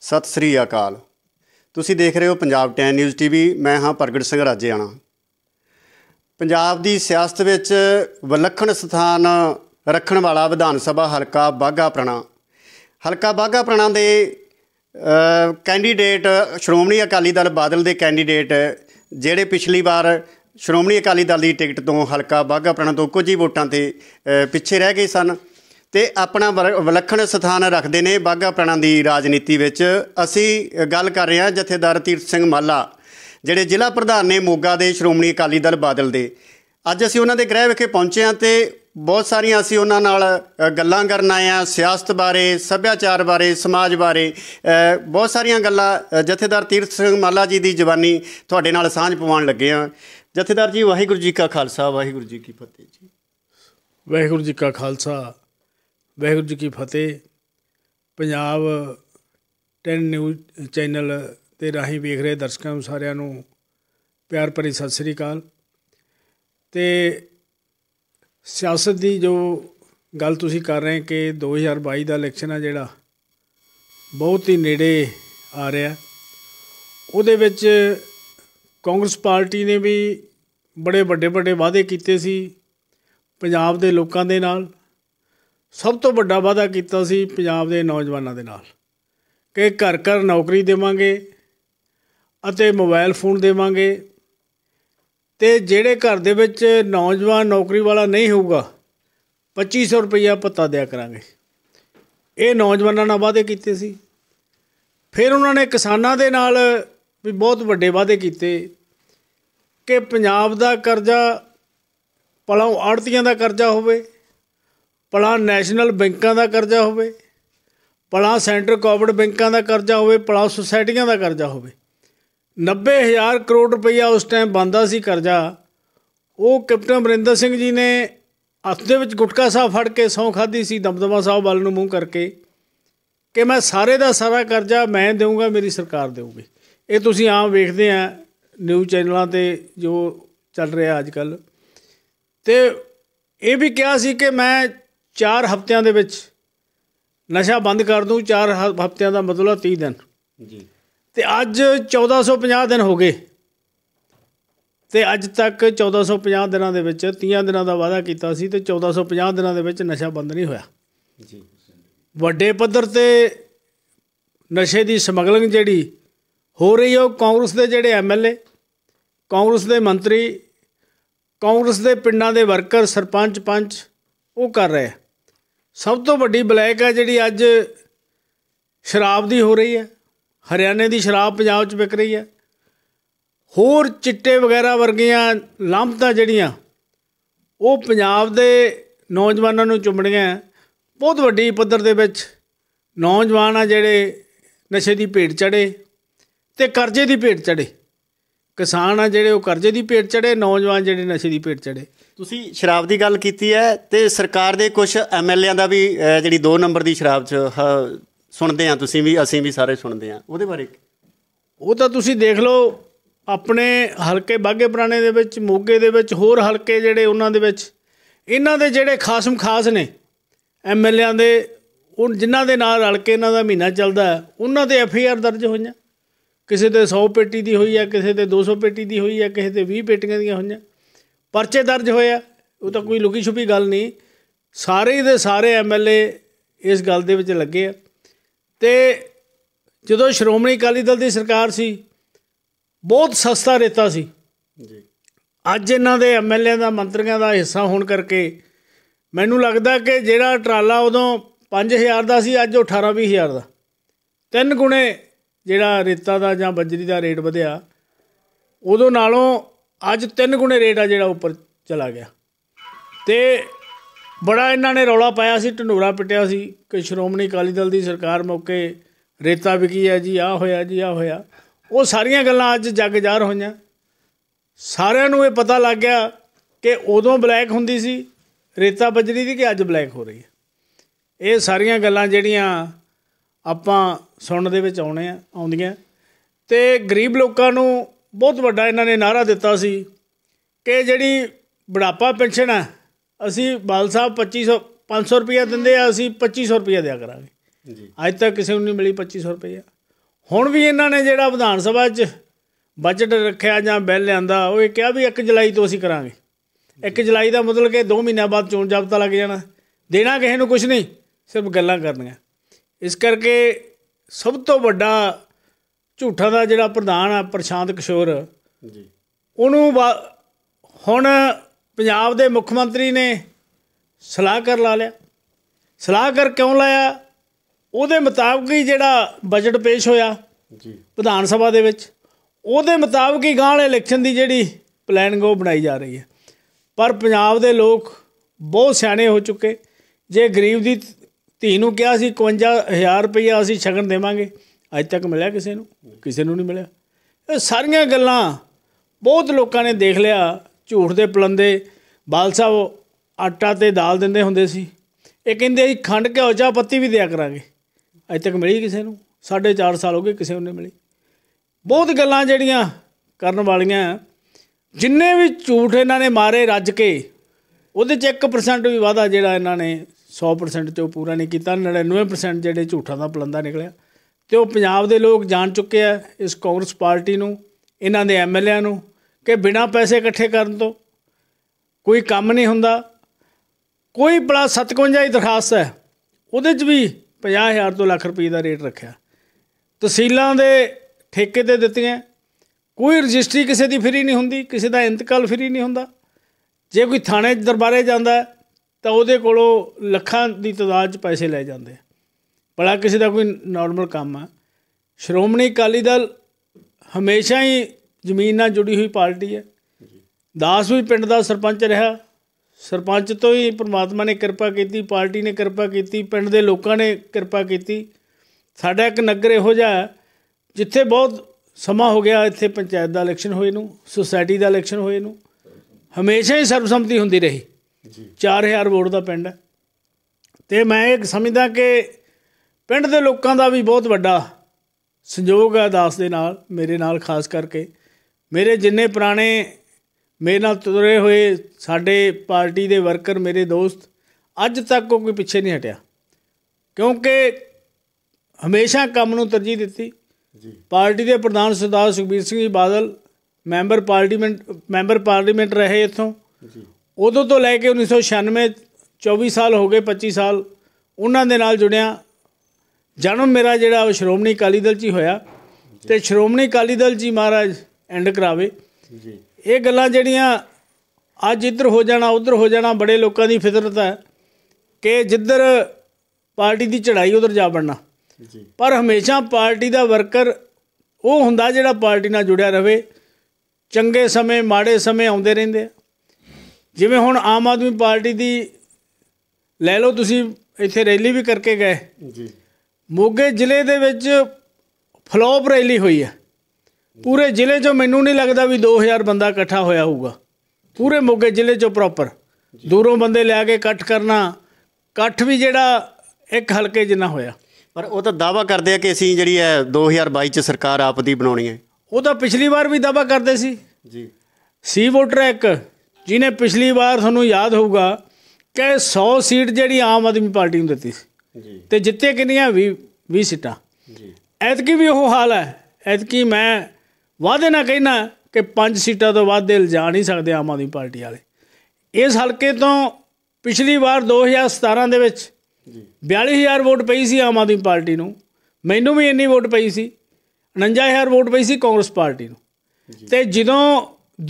ਸਤਿ ਸ੍ਰੀ ਅਕਾਲ ਤੁਸੀਂ ਦੇਖ ਰਹੇ ਹੋ ਪੰਜਾਬ 10 ਨਿਊਜ਼ ਟੀਵੀ ਮੈਂ ਹਾਂ ਪ੍ਰਗਟ ਸਿੰਘ ਰਾਜੇਆਣਾ ਪੰਜਾਬ ਦੀ ਸਿਆਸਤ ਵਿੱਚ ਵਿਲੱਖਣ ਸਥਾਨ ਰੱਖਣ ਵਾਲਾ ਵਿਧਾਨ ਸਭਾ ਹਲਕਾ ਬਾਗਾ ਪ੍ਰਣਾ ਹਲਕਾ ਬਾਗਾ ਪ੍ਰਣਾ ਦੇ ਕੈਂਡੀਡੇਟ ਸ਼੍ਰੋਮਣੀ ਅਕਾਲੀ ਦਲ ਬਾਦਲ ਦੇ ਕੈਂਡੀਡੇਟ ਜਿਹੜੇ ਪਿਛਲੀ ਵਾਰ ਸ਼੍ਰੋਮਣੀ ਅਕਾਲੀ ਦਲ ਦੀ ਟਿਕਟ ਤੋਂ ਹਲਕਾ ਬਾਗਾ ਪ੍ਰਣਾ ਤੋਂ ਕੁਝ ਹੀ ਵੋਟਾਂ ਤੇ ਪਿੱਛੇ ਰਹਿ ਗਏ ਸਨ ਤੇ ਆਪਣਾ ਵਿਲੱਖਣ ਸਥਾਨ ਰੱਖਦੇ ਨੇ ਬਾਗਾ ਪ੍ਰਾਣਾ ਦੀ ਰਾਜਨੀਤੀ ਵਿੱਚ ਅਸੀਂ ਗੱਲ ਕਰ ਰਹੇ ਹਾਂ ਜਥੇਦਾਰ ਤੀਰਥ ਸਿੰਘ ਮਾਲਾ ਜਿਹੜੇ ਜ਼ਿਲ੍ਹਾ ਪ੍ਰਧਾਨ ਨੇ ਮੋਗਾ ਦੇ ਸ਼੍ਰੋਮਣੀ ਅਕਾਲੀ ਦਲ ਬਾਦਲ ਦੇ ਅੱਜ ਅਸੀਂ ਉਹਨਾਂ ਦੇ ਗ੍ਰਹਿ ਵਿਖੇ ਪਹੁੰਚੇ ਹਾਂ ਤੇ ਬਹੁਤ ਸਾਰੀਆਂ ਅਸੀਂ ਉਹਨਾਂ ਨਾਲ ਗੱਲਾਂ ਕਰਨ ਆਏ ਆ ਸਿਆਸਤ ਬਾਰੇ ਸੱਭਿਆਚਾਰ ਬਾਰੇ ਸਮਾਜ ਬਾਰੇ ਬਹੁਤ ਸਾਰੀਆਂ ਗੱਲਾਂ ਜਥੇਦਾਰ ਤੀਰਥ ਸਿੰਘ ਮਾਲਾ ਜੀ ਦੀ ਜ਼ਬਾਨੀ ਤੁਹਾਡੇ ਨਾਲ ਸਾਂਝ ਪਵਾਉਣ ਲੱਗੇ ਆ ਜਥੇਦਾਰ ਜੀ ਵਾਹਿਗੁਰੂ ਜੀ ਕਾ ਖਾਲਸਾ ਵਾਹਿਗੁਰੂ ਜੀ ਕੀ ਫਤਿਹ ਜੀ ਵਾਹਿਗੁਰੂ ਜੀ ਕਾ ਖਾਲਸਾ ਵਾਹਿਗੁਰੂ ਜੀ ਕੀ ਫਤਿਹ ਪੰਜਾਬ 10 ਨਿਊਜ਼ ਚੈਨਲ ਤੇ ਰਾਹੀਂ ਵੇਖ ਰਹੇ ਦਰਸ਼ਕਾਂ ਨੂੰ ਸਾਰਿਆਂ ਨੂੰ ਪਿਆਰ ਭਰੀ ਸਤਿ ਸ੍ਰੀ ਅਕਾਲ ਤੇ ਸਿਆਸਤ ਦੀ ਜੋ ਗੱਲ ਤੁਸੀਂ ਕਰ ਰਹੇ ਕਿ 2022 ਦਾ ਇਲੈਕਸ਼ਨ ਆ ਜਿਹੜਾ ਬਹੁਤ ਹੀ ਨੇੜੇ ਆ ਰਿਹਾ ਉਹਦੇ ਵਿੱਚ ਕਾਂਗਰਸ ਪਾਰਟੀ ਨੇ ਵੀ ਬੜੇ ਵੱਡੇ ਵੱਡੇ ਵਾਅਦੇ ਕੀਤੇ ਸੀ ਪੰਜਾਬ ਦੇ ਲੋਕਾਂ ਦੇ ਨਾਲ ਸਭ ਤੋਂ ਵੱਡਾ ਵਾਅਦਾ ਕੀਤਾ ਸੀ ਪੰਜਾਬ ਦੇ ਨੌਜਵਾਨਾਂ ਦੇ ਨਾਲ ਕਿ ਘਰ ਘਰ ਨੌਕਰੀ ਦੇਵਾਂਗੇ ਅਤੇ ਮੋਬਾਈਲ ਫੋਨ ਦੇਵਾਂਗੇ ਤੇ ਜਿਹੜੇ ਘਰ ਦੇ ਵਿੱਚ ਨੌਜਵਾਨ ਨੌਕਰੀ ਵਾਲਾ ਨਹੀਂ ਹੋਊਗਾ 2500 ਰੁਪਇਆ ਪੱਤਾ ਦਿਆ ਕਰਾਂਗੇ ਇਹ ਨੌਜਵਾਨਾਂ ਨਾਲ ਵਾਅਦੇ ਕੀਤੇ ਸੀ ਫਿਰ ਉਹਨਾਂ ਨੇ ਕਿਸਾਨਾਂ ਦੇ ਨਾਲ ਵੀ ਬਹੁਤ ਵੱਡੇ ਵਾਅਦੇ ਕੀਤੇ ਕਿ ਪੰਜਾਬ ਦਾ ਕਰਜ਼ਾ ਪਲਾਂ ਆੜਤੀਆਂ ਦਾ ਕਰਜ਼ਾ ਹੋਵੇ ਪਲਾ ਨੈਸ਼ਨਲ ਬੈਂਕਾਂ ਦਾ ਕਰਜ਼ਾ ਹੋਵੇ ਪਲਾ ਸੈਂਟਰ ਕੋਆਪਰੇਟ ਬੈਂਕਾਂ ਦਾ ਕਰਜ਼ਾ ਹੋਵੇ ਪਲਾ ਸੁਸਾਇਟੀਆਂ ਦਾ ਕਰਜ਼ਾ ਹੋਵੇ 90000 ਕਰੋੜ ਰੁਪਈਆ ਉਸ ਟਾਈਮ ਬੰਦਾ ਸੀ ਕਰਜ਼ਾ ਉਹ ਕੈਪਟਨ ਅਮਰਿੰਦਰ ਸਿੰਘ ਜੀ ਨੇ ਹੱਥ ਦੇ ਵਿੱਚ ਗੁਟਕਾ ਸਾਹਿਬ ਫੜ ਕੇ ਸੌਂ ਖਾਦੀ ਸੀ ਦਮਦਮਾ ਸਾਹਿਬ ਵੱਲ ਨੂੰ ਮੂੰਹ ਕਰਕੇ ਕਿ ਮੈਂ ਸਾਰੇ ਦਾ ਸਾਰਾ ਕਰਜ਼ਾ ਮੈਂ ਦੇਵਾਂਗਾ ਮੇਰੀ ਸਰਕਾਰ ਦੇਊਗੀ ਇਹ ਤੁਸੀਂ ਆਮ ਵੇਖਦੇ ਆ ਨਿਊ ਚੈਨਲਾਂ ਤੇ ਜੋ ਚੱਲ ਰਿਹਾ ਅੱਜ ਕੱਲ ਤੇ ਇਹ ਵੀ ਕਿਹਾ ਸੀ ਕਿ ਮੈਂ 4 ਹਫ਼ਤਿਆਂ ਦੇ ਵਿੱਚ ਨਸ਼ਾ ਬੰਦ ਕਰ ਦੂੰ 4 ਹਫ਼ਤਿਆਂ ਦਾ ਮਤਲਬ 30 ਦਿਨ ਜੀ ਤੇ ਅੱਜ 1450 ਦਿਨ ਹੋ ਗਏ ਤੇ ਅੱਜ ਤੱਕ 1450 ਦਿਨਾਂ ਦੇ ਵਿੱਚ 30 ਦਿਨਾਂ ਦਾ ਵਾਅਦਾ ਕੀਤਾ ਸੀ ਤੇ 1450 ਦਿਨਾਂ ਦੇ ਵਿੱਚ ਨਸ਼ਾ ਬੰਦ ਨਹੀਂ ਹੋਇਆ ਜੀ ਵੱਡੇ ਪੱਧਰ ਤੇ ਨਸ਼ੇ ਦੀ ਸਮਗਲਿੰਗ ਜਿਹੜੀ ਹੋ ਰਹੀ ਹੈ ਉਹ ਕਾਂਗਰਸ ਦੇ ਜਿਹੜੇ ਐਮਐਲਏ ਕਾਂਗਰਸ ਦੇ ਮੰਤਰੀ ਕਾਂਗਰਸ ਦੇ ਪਿੰਡਾਂ ਦੇ ਵਰਕਰ ਸਰਪੰਚ ਪੰਚ ਉਹ ਕਰ ਰਹੇ ਸਭ ਤੋਂ ਵੱਡੀ ਬਲੈਕ ਹੈ ਜਿਹੜੀ ਅੱਜ ਸ਼ਰਾਬ ਦੀ ਹੋ ਰਹੀ ਹੈ ਹਰਿਆਣੇ ਦੀ ਸ਼ਰਾਬ ਪੰਜਾਬ 'ਚ ਵਿਕ ਰਹੀ ਹੈ ਹੋਰ ਚਿੱਟੇ ਵਗੈਰਾ ਵਰਗੀਆਂ ਲਾਂਭਤਾ ਜਿਹੜੀਆਂ ਉਹ ਪੰਜਾਬ ਦੇ ਨੌਜਵਾਨਾਂ ਨੂੰ ਚੁੰਮਣੀਆਂ ਬਹੁਤ ਵੱਡੀ ਪੱਧਰ ਦੇ ਵਿੱਚ ਨੌਜਵਾਨ ਆ ਜਿਹੜੇ ਨਸ਼ੇ ਦੀ ਭੇਟ ਚੜੇ ਤੇ ਕਰਜ਼ੇ ਦੀ ਭੇਟ ਚੜੇ ਕਿਸਾਨ ਆ ਜਿਹੜੇ ਉਹ ਕਰਜ਼ੇ ਦੀ ਭੇਟ ਚੜੇ ਨੌਜਵਾਨ ਜਿਹੜੇ ਨਸ਼ੇ ਦੀ ਭੇਟ ਚੜੇ ਤੁਸੀਂ ਸ਼ਰਾਬ ਦੀ ਗੱਲ ਕੀਤੀ ਹੈ ਤੇ ਸਰਕਾਰ ਦੇ ਕੁਝ ਐਮਐਲਏਆਂ ਦਾ ਵੀ ਜਿਹੜੀ 2 ਨੰਬਰ ਦੀ ਸ਼ਰਾਬ 'ਚ ਸੁਣਦੇ ਆ ਤੁਸੀਂ ਵੀ ਅਸੀਂ ਵੀ ਸਾਰੇ ਸੁਣਦੇ ਆ ਉਹਦੇ ਬਾਰੇ ਉਹ ਤਾਂ ਤੁਸੀਂ ਦੇਖ ਲਓ ਆਪਣੇ ਹਲਕੇ ਬਾਗੇ ਪੁਰਾਣੇ ਦੇ ਵਿੱਚ ਮੋਗੇ ਦੇ ਵਿੱਚ ਹੋਰ ਹਲਕੇ ਜਿਹੜੇ ਉਹਨਾਂ ਦੇ ਵਿੱਚ ਇਹਨਾਂ ਦੇ ਜਿਹੜੇ ਖਾਸਮ ਖਾਸ ਨੇ ਐਮਐਲਏਆਂ ਦੇ ਉਹ ਜਿਨ੍ਹਾਂ ਦੇ ਨਾਲ ਰਲ ਕੇ ਇਹਨਾਂ ਦਾ ਮਹੀਨਾ ਚੱਲਦਾ ਉਹਨਾਂ ਤੇ ਐਫਆਈਆਰ ਦਰਜ ਹੋਈਆਂ ਕਿਸੇ ਤੇ 100 ਪੇਟੀ ਦੀ ਹੋਈ ਆ ਕਿਸੇ ਤੇ 200 ਪੇਟੀ ਦੀ ਹੋਈ ਆ ਕਿਸੇ ਤੇ 20 ਪੇਟੀਆਂ ਦੀਆਂ ਹੋਈਆਂ ਪਰਚੇ ਦਰਜ ਹੋਏ ਆ ਉਹ ਤਾਂ ਕੋਈ ਲੁਕੀ ਛੁਪੀ ਗੱਲ ਨਹੀਂ ਸਾਰੇ ਦੇ ਸਾਰੇ ਐਮਐਲਏ ਇਸ ਗੱਲ ਦੇ ਵਿੱਚ ਲੱਗੇ ਆ ਤੇ ਜਦੋਂ ਸ਼੍ਰੋਮਣੀ ਅਕਾਲੀ ਦਲ ਦੀ ਸਰਕਾਰ ਸੀ ਬਹੁਤ ਸਸਤਾ ਰੇਤਾ ਸੀ ਜੀ ਅੱਜ ਇਹਨਾਂ ਦੇ ਐਮਐਲਏ ਦਾ ਮੰਤਰੀਆਂ ਦਾ ਹਿੱਸਾ ਹੋਣ ਕਰਕੇ ਮੈਨੂੰ ਲੱਗਦਾ ਕਿ ਜਿਹੜਾ ਟਰਾਲਾ ਉਦੋਂ 5000 ਦਾ ਸੀ ਅੱਜ ਉਹ 18 20000 ਦਾ ਤਿੰਨ ਗੁਣੇ ਜਿਹੜਾ ਰੇਤਾ ਦਾ ਜਾਂ ਬੱਜਰੀ ਦਾ ਰੇਟ ਵਧਿਆ ਉਦੋਂ ਨਾਲੋਂ ਅੱਜ ਤਿੰਨ ਗੁਣੇ ਰੇਟ ਆ ਜਿਹੜਾ ਉੱਪਰ ਚਲਾ ਗਿਆ ਤੇ ਬੜਾ ਇਹਨਾਂ ਨੇ ਰੌਲਾ ਪਾਇਆ ਸੀ ਢੰਡੋਰਾ ਪਿੱਟਿਆ ਸੀ ਕਿ ਸ਼੍ਰੋਮਣੀ ਅਕਾਲੀ ਦਲ ਦੀ ਸਰਕਾਰ ਮੌਕੇ ਰੇਤਾ ਵਿਕੀ ਹੈ ਜੀ ਆ ਹੋਇਆ ਜੀ ਆ ਹੋਇਆ ਉਹ ਸਾਰੀਆਂ ਗੱਲਾਂ ਅੱਜ ਜੱਗ ਜਾਰ ਹੋਈਆਂ ਸਾਰਿਆਂ ਨੂੰ ਇਹ ਪਤਾ ਲੱਗ ਗਿਆ ਕਿ ਉਦੋਂ ਬਲੈਕ ਹੁੰਦੀ ਸੀ ਰੇਤਾ ਬਜਰੀ ਦੀ ਕਿ ਅੱਜ ਬਲੈਕ ਹੋ ਰਹੀ ਹੈ ਇਹ ਸਾਰੀਆਂ ਗੱਲਾਂ ਜਿਹੜੀਆਂ ਆਪਾਂ ਸੁਣਨ ਦੇ ਵਿੱਚ ਆਉਣੇ ਆ ਆਉਂਦੀਆਂ ਤੇ ਗਰੀਬ ਲੋਕਾਂ ਨੂੰ ਬਹੁਤ ਵੱਡਾ ਇਹਨਾਂ ਨੇ ਨਾਰਾ ਦਿੱਤਾ ਸੀ ਕਿ ਜਿਹੜੀ ਬੁਢਾਪਾ ਪੈਨਸ਼ਨ ਹੈ ਅਸੀਂ ਬਾਲ ਸਾਹਿਬ 2500 500 ਰੁਪਏ ਦਿੰਦੇ ਆ ਅਸੀਂ 2500 ਰੁਪਏ ਦਿਆ ਕਰਾਂਗੇ ਜੀ ਅੱਜ ਤੱਕ ਕਿਸੇ ਨੂੰ ਨਹੀਂ ਮਿਲੀ 2500 ਰੁਪਏ ਹੁਣ ਵੀ ਇਹਨਾਂ ਨੇ ਜਿਹੜਾ ਵਿਧਾਨ ਸਭਾ 'ਚ ਬਜਟ ਰੱਖਿਆ ਜਾਂ ਬਿੱਲ ਲਿਆਂਦਾ ਉਹ ਇਹ ਕਿਹਾ ਵੀ 1 ਜੁਲਾਈ ਤੋਂ ਅਸੀਂ ਕਰਾਂਗੇ 1 ਜੁਲਾਈ ਦਾ ਮਤਲਬ ਕਿ 2 ਮਹੀਨਿਆਂ ਬਾਅਦ ਚੋਣ ਜਾਬਤਾ ਲੱਗ ਜਾਣਾ ਦੇਣਾ ਕਿਸੇ ਨੂੰ ਕੁਝ ਨਹੀਂ ਸਿਰਫ ਗੱਲਾਂ ਕਰਨੀਆਂ ਇਸ ਕਰਕੇ ਸਭ ਤੋਂ ਵੱਡਾ ਝੂਠਾ ਦਾ ਜਿਹੜਾ ਪ੍ਰਧਾਨ ਆ ਪ੍ਰਸ਼ਾਂਤ ਕਿਸ਼ੋਰ ਜੀ ਉਹਨੂੰ ਹੁਣ ਪੰਜਾਬ ਦੇ ਮੁੱਖ ਮੰਤਰੀ ਨੇ ਸਲਾਹਕਾਰ ਲਾ ਲਿਆ ਸਲਾਹਕਾਰ ਕਿਉਂ ਲਾਇਆ ਉਹਦੇ ਮੁਤਾਬਕ ਹੀ ਜਿਹੜਾ ਬਜਟ ਪੇਸ਼ ਹੋਇਆ ਜੀ ਵਿਧਾਨ ਸਭਾ ਦੇ ਵਿੱਚ ਉਹਦੇ ਮੁਤਾਬਕ ਹੀ ਗਾਂ ਇਲੈਕਸ਼ਨ ਦੀ ਜਿਹੜੀ ਪਲੈਨਿੰਗ ਉਹ ਬਣਾਈ ਜਾ ਰਹੀ ਹੈ ਪਰ ਪੰਜਾਬ ਦੇ ਲੋਕ ਬਹੁਤ ਸਿਆਣੇ ਹੋ ਚੁੱਕੇ ਜੇ ਗਰੀਬ ਦੀ ਧੀ ਨੂੰ ਕਿਹਾ ਸੀ 51000 ਰੁਪਏ ਅਸੀਂ ਛਕਣ ਦੇਵਾਂਗੇ ਅੱਜ ਤੱਕ ਮਿਲਿਆ ਕਿਸੇ ਨੂੰ ਕਿਸੇ ਨੂੰ ਨਹੀਂ ਮਿਲਿਆ ਇਹ ਸਾਰੀਆਂ ਗੱਲਾਂ ਬਹੁਤ ਲੋਕਾਂ ਨੇ ਦੇਖ ਲਿਆ ਝੂਠ ਦੇ ਪਲੰਦੇ ਬਾਲ ਸਾਹਿਬ ਆਟਾ ਤੇ ਦਾਲ ਦਿੰਦੇ ਹੁੰਦੇ ਸੀ ਇਹ ਕਹਿੰਦੇ ਸੀ ਖੰਡ ਕੇ ਹੋ ਜਾ ਪੱਤੀ ਵੀ ਦਿਆ ਕਰਾਂਗੇ ਅੱਜ ਤੱਕ ਮਿਲੀ ਕਿਸੇ ਨੂੰ ਸਾਢੇ 4 ਸਾਲ ਹੋ ਗਏ ਕਿਸੇ ਨੂੰ ਨਹੀਂ ਮਿਲੀ ਬਹੁਤ ਗੱਲਾਂ ਜਿਹੜੀਆਂ ਕਰਨ ਵਾਲੀਆਂ ਜਿੰਨੇ ਵੀ ਝੂਠ ਇਹਨਾਂ ਨੇ ਮਾਰੇ ਰੱਜ ਕੇ ਉਹਦੇ 'ਚ 1% ਵੀ ਵਾਧਾ ਜਿਹੜਾ ਇਹਨਾਂ ਨੇ 100% ਚੋਂ ਪੂਰਾ ਨਹੀਂ ਕੀਤਾ 99% ਜਿਹੜੇ ਝੂਠਾਂ ਦਾ ਪਲੰਦਾ ਨਿਕਲਿਆ ਤੇ ਉਹ ਪੰਜਾਬ ਦੇ ਲੋਕ ਜਾਣ ਚੁੱਕੇ ਆ ਇਸ ਕਾਂਗਰਸ ਪਾਰਟੀ ਨੂੰ ਇਹਨਾਂ ਦੇ ਐਮਐਲਏ ਨੂੰ ਕਿ ਬਿਨਾਂ ਪੈਸੇ ਇਕੱਠੇ ਕਰਨ ਤੋਂ ਕੋਈ ਕੰਮ ਨਹੀਂ ਹੁੰਦਾ ਕੋਈ ਬੜਾ 57 ਹੀ ਦਰਖਾਸਤ ਹੈ ਉਹਦੇ 'ਚ ਵੀ 50000 ਤੋਂ ਲੱਖ ਰੁਪਏ ਦਾ ਰੇਟ ਰੱਖਿਆ ਤਹਿਸੀਲਾਂ ਦੇ ਠੇਕੇ ਤੇ ਦਿੱਤੀਆਂ ਕੋਈ ਰਜਿਸਟਰੀ ਕਿਸੇ ਦੀ ਫਰੀ ਨਹੀਂ ਹੁੰਦੀ ਕਿਸੇ ਦਾ ਇੰਤਕਾਲ ਫਰੀ ਨਹੀਂ ਹੁੰਦਾ ਜੇ ਕੋਈ ਥਾਣੇ ਦੇ ਦਰਬਾਰੇ ਜਾਂਦਾ ਤਾਂ ਉਹਦੇ ਕੋਲੋਂ ਲੱਖਾਂ ਦੀ ਤਦਾਦ 'ਚ ਪੈਸੇ ਲੈ ਜਾਂਦੇ ਭਲਾ ਕਿਸੇ ਦਾ ਕੋਈ ਨਾਰਮਲ ਕੰਮ ਆ ਸ਼੍ਰੋਮਣੀ ਅਕਾਲੀ ਦਲ ਹਮੇਸ਼ਾ ਹੀ ਜ਼ਮੀਨ ਨਾਲ ਜੁੜੀ ਹੋਈ ਪਾਰਟੀ ਹੈ ਦਾਸ ਵੀ ਪਿੰਡ ਦਾ ਸਰਪੰਚ ਰਿਹਾ ਸਰਪੰਚ ਤੋਂ ਹੀ ਪ੍ਰਮਾਤਮਾ ਨੇ ਕਿਰਪਾ ਕੀਤੀ ਪਾਰਟੀ ਨੇ ਕਿਰਪਾ ਕੀਤੀ ਪਿੰਡ ਦੇ ਲੋਕਾਂ ਨੇ ਕਿਰਪਾ ਕੀਤੀ ਸਾਡਾ ਇੱਕ ਨਗਰ ਇਹੋ ਜਿਹਾ ਜਿੱਥੇ ਬਹੁਤ ਸਮਾਂ ਹੋ ਗਿਆ ਇੱਥੇ ਪੰਚਾਇਤ ਦਾ ਇਲੈਕਸ਼ਨ ਹੋਏ ਨੂੰ ਸੁਸਾਇਟੀ ਦਾ ਇਲੈਕਸ਼ਨ ਹੋਏ ਨੂੰ ਹਮੇਸ਼ਾ ਹੀ ਸਰਬਸੰਮਤੀ ਹੁੰਦੀ ਰਹੀ ਜੀ 4000 ਵੋਟ ਦਾ ਪਿੰਡ ਹੈ ਤੇ ਮੈਂ ਇਹ ਸਮਝਦਾ ਕਿ ਪਿੰਡ ਦੇ ਲੋਕਾਂ ਦਾ ਵੀ ਬਹੁਤ ਵੱਡਾ ਸੰਯੋਗ ਹੈ ਦਾਸ ਦੇ ਨਾਲ ਮੇਰੇ ਨਾਲ ਖਾਸ ਕਰਕੇ ਮੇਰੇ ਜਿੰਨੇ ਪੁਰਾਣੇ ਮੇਰੇ ਨਾਲ ਤੁਰੇ ਹੋਏ ਸਾਡੇ ਪਾਰਟੀ ਦੇ ਵਰਕਰ ਮੇਰੇ ਦੋਸਤ ਅੱਜ ਤੱਕ ਕੋਈ ਪਿੱਛੇ ਨਹੀਂ ਹਟਿਆ ਕਿਉਂਕਿ ਹਮੇਸ਼ਾ ਕੰਮ ਨੂੰ ਤਰਜੀਹ ਦਿੱਤੀ ਜੀ ਪਾਰਟੀ ਦੇ ਪ੍ਰਧਾਨ ਸਰਦਾਰ Sukhbir Singh ji Badal member parliament member parliament ਰਹੇ ਇਥੋਂ ਜੀ ਉਦੋਂ ਤੋਂ ਲੈ ਕੇ 1996 24 ਸਾਲ ਹੋ ਗਏ 25 ਸਾਲ ਉਹਨਾਂ ਦੇ ਨਾਲ ਜੁੜਿਆ ਜਨਮ ਮੇਰਾ ਜਿਹੜਾ ਉਹ ਸ਼੍ਰੋਮਣੀ ਅਕਾਲੀ ਦਲ 'ਚ ਹੀ ਹੋਇਆ ਤੇ ਸ਼੍ਰੋਮਣੀ ਅਕਾਲੀ ਦਲ ਜੀ ਮਹਾਰਾਜ ਐਂਡ ਕਰਾਵੇ ਜੀ ਇਹ ਗੱਲਾਂ ਜਿਹੜੀਆਂ ਅੱਜ ਇੱਧਰ ਹੋ ਜਾਣਾ ਉੱਧਰ ਹੋ ਜਾਣਾ ਬੜੇ ਲੋਕਾਂ ਦੀ ਫਿਤਰਤ ਹੈ ਕਿ ਜਿੱਧਰ ਪਾਰਟੀ ਦੀ ਚੜ੍ਹਾਈ ਉਧਰ ਜਾ ਬਣਨਾ ਜੀ ਪਰ ਹਮੇਸ਼ਾ ਪਾਰਟੀ ਦਾ ਵਰਕਰ ਉਹ ਹੁੰਦਾ ਜਿਹੜਾ ਪਾਰਟੀ ਨਾਲ ਜੁੜਿਆ ਰਹੇ ਚੰਗੇ ਸਮੇਂ ਮਾੜੇ ਸਮੇਂ ਆਉਂਦੇ ਰਹਿੰਦੇ ਜਿਵੇਂ ਹੁਣ ਆਮ ਆਦਮੀ ਪਾਰਟੀ ਦੀ ਲੈ ਲਓ ਤੁਸੀਂ ਇੱਥੇ ਰੈਲੀ ਵੀ ਕਰਕੇ ਗਏ ਜੀ ਮੋਗੇ ਜ਼ਿਲ੍ਹੇ ਦੇ ਵਿੱਚ ਫਲੋਪ ਰੈਲੀ ਹੋਈ ਹੈ ਪੂਰੇ ਜ਼ਿਲ੍ਹੇ 'ਚੋਂ ਮੈਨੂੰ ਨਹੀਂ ਲੱਗਦਾ ਵੀ 2000 ਬੰਦਾ ਇਕੱਠਾ ਹੋਇਆ ਹੋਊਗਾ ਪੂਰੇ ਮੋਗੇ ਜ਼ਿਲ੍ਹੇ 'ਚੋਂ ਪ੍ਰੋਪਰ ਦੂਰੋਂ ਬੰਦੇ ਲੈ ਕੇ ਇਕੱਠ ਕਰਨਾ ਇਕੱਠ ਵੀ ਜਿਹੜਾ ਇੱਕ ਹਲਕੇ ਜਿੰਨਾ ਹੋਇਆ ਪਰ ਉਹ ਤਾਂ ਦਾਵਾ ਕਰਦੇ ਆ ਕਿ ਅਸੀਂ ਜਿਹੜੀ ਹੈ 2022 ਚ ਸਰਕਾਰ ਆਪ ਦੀ ਬਣਾਉਣੀ ਹੈ ਉਹ ਤਾਂ ਪਿਛਲੀ ਵਾਰ ਵੀ ਦਾਵਾ ਕਰਦੇ ਸੀ ਜੀ ਸੀ ਵੋਟਰ ਇੱਕ ਜਿਹਨੇ ਪਿਛਲੀ ਵਾਰ ਤੁਹਾਨੂੰ ਯਾਦ ਹੋਊਗਾ ਕਿ 100 ਸੀਟ ਜਿਹੜੀ ਆਮ ਆਦਮੀ ਪਾਰਟੀ ਨੂੰ ਦਿੱਤੀ ਸੀ ਜੀ ਤੇ ਜਿੱਤੇ ਕਿੰਨੀਆਂ 20 20 ਸੀਟਾਂ ਜੀ ਐਤਕੀ ਵੀ ਉਹ ਹਾਲ ਹੈ ਐਤਕੀ ਮੈਂ ਵਾਅਦੇ ਨਾ ਕਹਿਣਾ ਕਿ 5 ਸੀਟਾਂ ਤੋਂ ਵੱਧ ਜਾ ਨਹੀਂ ਸਕਦੇ ਆਮ ਆਦਮੀ ਪਾਰਟੀ ਵਾਲੇ ਇਸ ਹਲਕੇ ਤੋਂ ਪਿਛਲੀ ਵਾਰ 2017 ਦੇ ਵਿੱਚ ਜੀ 42000 ਵੋਟ ਪਈ ਸੀ ਆਮ ਆਦਮੀ ਪਾਰਟੀ ਨੂੰ ਮੈਨੂੰ ਵੀ ਇੰਨੀ ਵੋਟ ਪਈ ਸੀ 49000 ਵੋਟ ਪਈ ਸੀ ਕਾਂਗਰਸ ਪਾਰਟੀ ਨੂੰ ਤੇ ਜਦੋਂ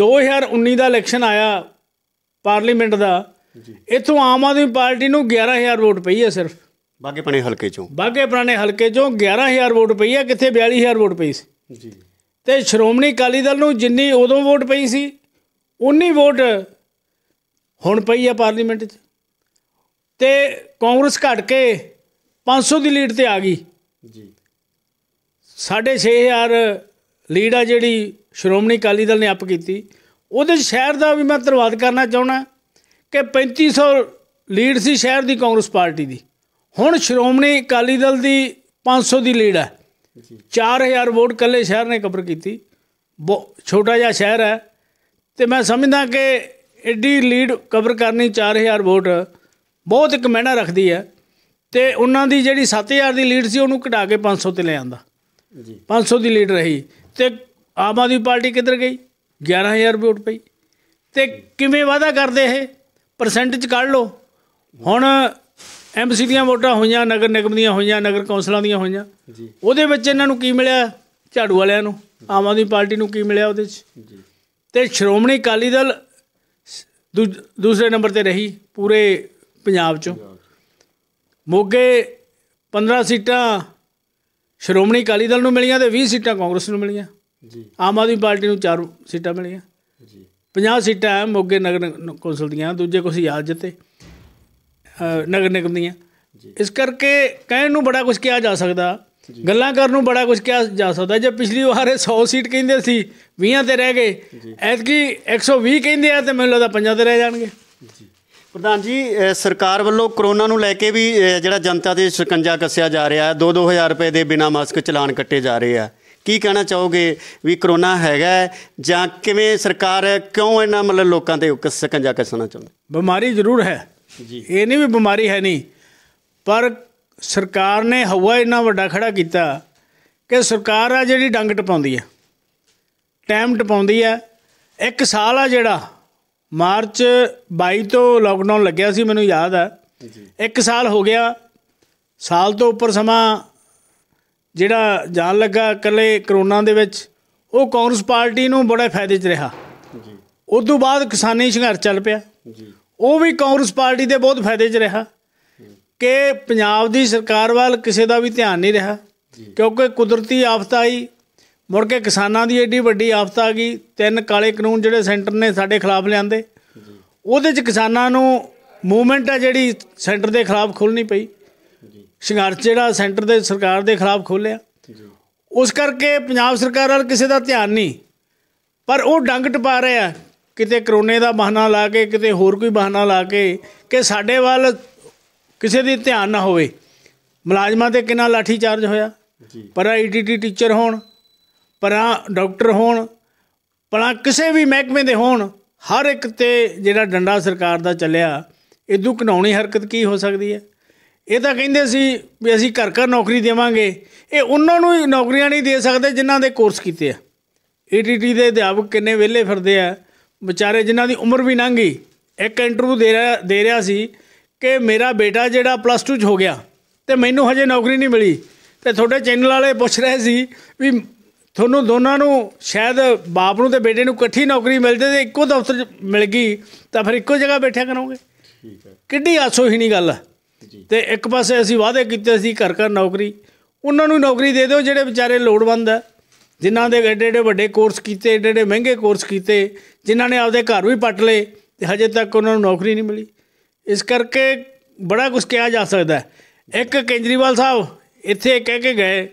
2019 ਦਾ ਇਲੈਕਸ਼ਨ ਆਇਆ ਪਾਰਲੀਮੈਂਟ ਦਾ ਇਥੋਂ ਆਮ ਆਦਮੀ ਪਾਰਟੀ ਨੂੰ 11000 ਵੋਟ ਪਈ ਹੈ ਸਿਰਫ ਬਾਗੇ ਪਣੇ ਹਲਕੇ ਚੋਂ ਬਾਗੇ ਪੁਰਾਣੇ ਹਲਕੇ ਚੋਂ 11000 ਵੋਟ ਪਈ ਆ ਕਿੱਥੇ 42000 ਵੋਟ ਪਈ ਸੀ ਜੀ ਤੇ ਸ਼੍ਰੋਮਣੀ ਅਕਾਲੀ ਦਲ ਨੂੰ ਜਿੰਨੀ ਉਦੋਂ ਵੋਟ ਪਈ ਸੀ ਉਨੀ ਵੋਟ ਹੁਣ ਪਈ ਆ ਪਾਰਲੀਮੈਂਟ 'ਚ ਤੇ ਕਾਂਗਰਸ ਘਟ ਕੇ 500 ਦੀ ਲੀਡ ਤੇ ਆ ਗਈ ਜੀ 6500 ਲੀਡ ਆ ਜਿਹੜੀ ਸ਼੍ਰੋਮਣੀ ਅਕਾਲੀ ਦਲ ਨੇ ਅਪ ਕੀਤੀ ਉਹਦੇ ਸ਼ਹਿਰ ਦਾ ਵੀ ਮੈਂ ਧੰਨਵਾਦ ਕਰਨਾ ਚਾਹਣਾ ਕਿ 3500 ਲੀਡ ਸੀ ਸ਼ਹਿਰ ਦੀ ਕਾਂਗਰਸ ਪਾਰਟੀ ਦੀ ਹੁਣ ਸ਼੍ਰੋਮਣੀ ਅਕਾਲੀ ਦਲ ਦੀ 500 ਦੀ ਲੀਡ ਹੈ 4000 ਵੋਟ ਕੱਲੇ ਸ਼ਹਿਰ ਨੇ ਕਬਰ ਕੀਤੀ ਛੋਟਾ ਜਿਹਾ ਸ਼ਹਿਰ ਹੈ ਤੇ ਮੈਂ ਸਮਝਦਾ ਕਿ ਐਡੀ ਲੀਡ ਕਬਰ ਕਰਨੀ 4000 ਵੋਟ ਬਹੁਤ ਇੱਕ ਮਹਿਣਾ ਰੱਖਦੀ ਹੈ ਤੇ ਉਹਨਾਂ ਦੀ ਜਿਹੜੀ 7000 ਦੀ ਲੀਡ ਸੀ ਉਹਨੂੰ ਘਟਾ ਕੇ 500 ਤੇ ਲੈ ਆਂਦਾ ਜੀ 500 ਦੀ ਲੀਡ ਰਹੀ ਤੇ ਆਮ ਆਦਮੀ ਪਾਰਟੀ ਕਿੱਧਰ ਗਈ 11000 ਵੋਟ ਪਈ ਤੇ ਕਿਵੇਂ ਵਾਦਾ ਕਰਦੇ ਇਹ ਪਰਸੈਂਟੇਜ ਕੱਢ ਲਓ ਹੁਣ ਐਮਸੀ ਦੀਆਂ ਵੋਟਾਂ ਹੋਈਆਂ ਨਗਰ ਨਿਗਮ ਦੀਆਂ ਹੋਈਆਂ ਨਗਰ ਕੌਂਸਲਾਂ ਦੀਆਂ ਹੋਈਆਂ ਜੀ ਉਹਦੇ ਵਿੱਚ ਇਹਨਾਂ ਨੂੰ ਕੀ ਮਿਲਿਆ ਝਾੜੂ ਵਾਲਿਆਂ ਨੂੰ ਆਮ ਆਦਮੀ ਪਾਰਟੀ ਨੂੰ ਕੀ ਮਿਲਿਆ ਉਹਦੇ ਵਿੱਚ ਜੀ ਤੇ ਸ਼੍ਰੋਮਣੀ ਅਕਾਲੀ ਦਲ ਦੂਸਰੇ ਨੰਬਰ ਤੇ ਰਹੀ ਪੂਰੇ ਪੰਜਾਬ 'ਚੋਂ ਮੋਗੇ 15 ਸੀਟਾਂ ਸ਼੍ਰੋਮਣੀ ਅਕਾਲੀ ਦਲ ਨੂੰ ਮਿਲੀਆਂ ਤੇ 20 ਸੀਟਾਂ ਕਾਂਗਰਸ ਨੂੰ ਮਿਲੀਆਂ ਜੀ ਆਮ ਆਦਮੀ ਪਾਰਟੀ ਨੂੰ 4 ਸੀਟਾਂ ਮਿਲੀਆਂ ਜੀ 50 ਸੀਟਾਂ ਮੋਗੇ ਨਗਰ ਕੌਂਸਲ ਦੀਆਂ ਦੂਜੇ ਕੁਝ ਯਾਦ ਜਿੱਤੇ ਨਗਰ ਨਿਗਮ ਦੀਆਂ ਇਸ ਕਰਕੇ ਕਹਿਣ ਨੂੰ ਬੜਾ ਕੁਝ ਕਿਹਾ ਜਾ ਸਕਦਾ ਗੱਲਾਂ ਕਰਨ ਨੂੰ ਬੜਾ ਕੁਝ ਕਿਹਾ ਜਾ ਸਕਦਾ ਜੇ ਪਿਛਲੀ ਵਾਰ 100 ਸੀਟ ਕਹਿੰਦੇ ਸੀ 20 ਤੇ ਰਹਿ ਗਏ ਐਤਕੀ 120 ਕਹਿੰਦੇ ਆ ਤੇ ਮੈਨੂੰ ਲੱਗਦਾ 50 ਤੇ ਰਹਿ ਜਾਣਗੇ ਪ੍ਰਧਾਨ ਜੀ ਸਰਕਾਰ ਵੱਲੋਂ ਕਰੋਨਾ ਨੂੰ ਲੈ ਕੇ ਵੀ ਜਿਹੜਾ ਜਨਤਾ ਦੇ ਸ਼ਿਕੰਜਾ ਕੱਸਿਆ ਜਾ ਰਿਹਾ ਹੈ 2-2000 ਰੁਪਏ ਦੇ ਬਿਨਾ ਮਾਸਕ ਚਲਾਨ ਕੱਟੇ ਜਾ ਰਹੇ ਆ ਕੀ ਕਹਿਣਾ ਚਾਹੋਗੇ ਵੀ ਕਰੋਨਾ ਹੈਗਾ ਜਾਂ ਕਿਵੇਂ ਸਰਕਾਰ ਕਿਉਂ ਇਹਨਾਂ ਮਤਲਬ ਲੋਕਾਂ ਤੇ ਸ਼ਿਕੰਜਾ ਕੱਸਣਾ ਚਾਹੁੰਦੀ ਬਿਮਾਰੀ ਜ਼ਰੂਰ ਹੈ ਜੀ ਇਹ ਨਹੀਂ ਵੀ ਬਿਮਾਰੀ ਹੈ ਨਹੀਂ ਪਰ ਸਰਕਾਰ ਨੇ ਹਵਾ ਇੰਨਾ ਵੱਡਾ ਖੜਾ ਕੀਤਾ ਕਿ ਸਰਕਾਰ ਆ ਜਿਹੜੀ ਡੰਗ ਟਪਾਉਂਦੀ ਹੈ ਟਾਈਮ ਟਪਾਉਂਦੀ ਹੈ ਇੱਕ ਸਾਲ ਆ ਜਿਹੜਾ ਮਾਰਚ 22 ਤੋਂ ਲਾਕਡਾਊਨ ਲੱਗਿਆ ਸੀ ਮੈਨੂੰ ਯਾਦ ਆ ਇੱਕ ਸਾਲ ਹੋ ਗਿਆ ਸਾਲ ਤੋਂ ਉੱਪਰ ਸਮਾਂ ਜਿਹੜਾ ਜਾਣ ਲੱਗਾ ਇਕੱਲੇ ਕਰੋਨਾ ਦੇ ਵਿੱਚ ਉਹ ਕਾਂਗਰਸ ਪਾਰਟੀ ਨੂੰ ਬੜਾ ਫਾਇਦੇ 'ਚ ਰਿਹਾ ਜੀ ਉਸ ਤੋਂ ਬਾਅਦ ਕਿਸਾਨੀ ਸੰਘਰਸ਼ ਚੱਲ ਪਿਆ ਜੀ ਉਹ ਵੀ ਕਾਂਗਰਸ ਪਾਰਟੀ ਦੇ ਬਹੁਤ ਫਾਇਦੇ 'ਚ ਰਿਹਾ ਕਿ ਪੰਜਾਬ ਦੀ ਸਰਕਾਰ ਵੱਲ ਕਿਸੇ ਦਾ ਵੀ ਧਿਆਨ ਨਹੀਂ ਰਿਹਾ ਕਿਉਂਕਿ ਕੁਦਰਤੀ ਆਫਤ ਆਈ ਮੁੜ ਕੇ ਕਿਸਾਨਾਂ ਦੀ ਏਡੀ ਵੱਡੀ ਆਫਤ ਆ ਗਈ ਤਿੰਨ ਕਾਲੇ ਕਾਨੂੰਨ ਜਿਹੜੇ ਸੈਂਟਰ ਨੇ ਸਾਡੇ ਖਿਲਾਫ ਲਿਆਂਦੇ ਉਹਦੇ 'ਚ ਕਿਸਾਨਾਂ ਨੂੰ ਮੂਵਮੈਂਟ ਆ ਜਿਹੜੀ ਸੈਂਟਰ ਦੇ ਖਿਲਾਫ ਖੁੱਲਣੀ ਪਈ ਸ਼ਿੰਗਾਰ ਜਿਹੜਾ ਸੈਂਟਰ ਦੇ ਸਰਕਾਰ ਦੇ ਖਿਲਾਫ ਖੋਲਿਆ ਉਸ ਕਰਕੇ ਪੰਜਾਬ ਸਰਕਾਰ ਵੱਲ ਕਿਸੇ ਦਾ ਧਿਆਨ ਨਹੀਂ ਪਰ ਉਹ ਡੰਗ ਟਪਾ ਰਹੇ ਆ ਕਿਤੇ ਕਰੋਨੇ ਦਾ ਬਹਾਨਾ ਲਾ ਕੇ ਕਿਤੇ ਹੋਰ ਕੋਈ ਬਹਾਨਾ ਲਾ ਕੇ ਕਿ ਸਾਡੇ ਵੱਲ ਕਿਸੇ ਦੀ ਧਿਆਨ ਨਾ ਹੋਵੇ ਮੁਲਾਜ਼ਮਾਂ ਤੇ ਕਿੰਨਾ ਲਾਠੀ ਚਾਰਜ ਹੋਇਆ ਪਰ ਆਈਟੀਟੀ ਟੀਚਰ e ਹੋਣ ਪਰ ਡਾਕਟਰ ਹੋਣ ਪਰ ਕਿਸੇ ਵੀ ਮਹਿਕਮੇ ਦੇ ਹੋਣ ਹਰ ਇੱਕ ਤੇ ਜਿਹੜਾ ਡੰਡਾ ਸਰਕਾਰ ਦਾ ਚੱਲਿਆ ਇਦੋਂ ਘਣਾਉਣੀ ਹਰਕਤ ਕੀ ਹੋ ਸਕਦੀ ਹੈ ਇਹ ਤਾਂ ਕਹਿੰਦੇ ਸੀ ਵੀ ਅਸੀਂ ਘਰ ਘਰ ਨੌਕਰੀ ਦੇਵਾਂਗੇ ਇਹ ਉਹਨਾਂ ਨੂੰ ਹੀ ਨੌਕਰੀਆਂ ਨਹੀਂ ਦੇ ਸਕਦੇ ਜਿਨ੍ਹਾਂ ਦੇ ਕੋਰਸ ਕੀਤੇ ਆ ਏਟੀਟੀ e ਦੇ ਅਧਿਆਪਕ ਕਿੰਨੇ ਵਿਹਲੇ ਫਿਰਦੇ ਆ ਵਿਚਾਰੇ ਜਿਨ੍ਹਾਂ ਦੀ ਉਮਰ ਵੀ ਲੰਘ ਗਈ ਇੱਕ ਇੰਟਰਵਿਊ ਦੇ ਰਿਹਾ ਦੇ ਰਿਹਾ ਸੀ ਕਿ ਮੇਰਾ ਬੇਟਾ ਜਿਹੜਾ ਪਲੱਸ 2 ਚ ਹੋ ਗਿਆ ਤੇ ਮੈਨੂੰ ਹਜੇ ਨੌਕਰੀ ਨਹੀਂ ਮਿਲੀ ਤੇ ਤੁਹਾਡੇ ਚੈਨਲ ਵਾਲੇ ਪੁੱਛ ਰਹੇ ਸੀ ਵੀ ਤੁਹਾਨੂੰ ਦੋਨਾਂ ਨੂੰ ਸ਼ਾਇਦ ਬਾਪ ਨੂੰ ਤੇ ਬੇਟੇ ਨੂੰ ਇਕੱਠੀ ਨੌਕਰੀ ਮਿਲ ਜੇ ਤੇ ਇੱਕੋ ਦਫ਼ਤਰ ਮਿਲ ਗਈ ਤਾਂ ਫਿਰ ਇੱਕੋ ਜਗ੍ਹਾ ਬੈਠਿਆ ਕਰੋਗੇ ਠੀਕ ਹੈ ਕਿੱਡੀ ਨਹੀਂ ਗੱਲ ਤੇ ਇੱਕ ਪਾਸੇ ਅਸੀਂ ਵਾਅਦੇ ਕੀਤੇ ਸੀ ਘਰ ਘਰ ਨੌਕਰੀ ਉਹਨਾਂ ਨੂੰ ਨੌਕਰੀ ਦੇ ਦਿਓ ਜਿਹੜੇ ਵਿਚਾਰੇ ਲੋੜਵੰਦ ਆ ਜਿਨ੍ਹਾਂ ਦੇ ਐਡੇ ਐਡੇ ਵੱਡੇ ਕੋਰਸ ਕੀਤੇ ਐਡੇ ਐਡੇ ਮਹਿੰਗੇ ਕੋਰਸ ਕੀਤੇ ਜਿਨ੍ਹਾਂ ਨੇ ਆਪਦੇ ਘਰ ਵੀ ਪੱਟ ਲਏ ਤੇ ਹਜੇ ਤੱਕ ਉਹਨਾਂ ਨੂੰ ਨੌਕਰੀ ਨਹੀਂ ਮਿਲੀ ਇਸ ਕਰਕੇ ਬੜਾ ਕੁਝ ਕਿਹਾ ਜਾ ਸਕਦਾ ਇੱਕ ਕੇਂਦਰੀਵਾਲ ਸਾਹਿਬ ਇੱਥੇ ਕਹਿ ਕੇ ਗਏ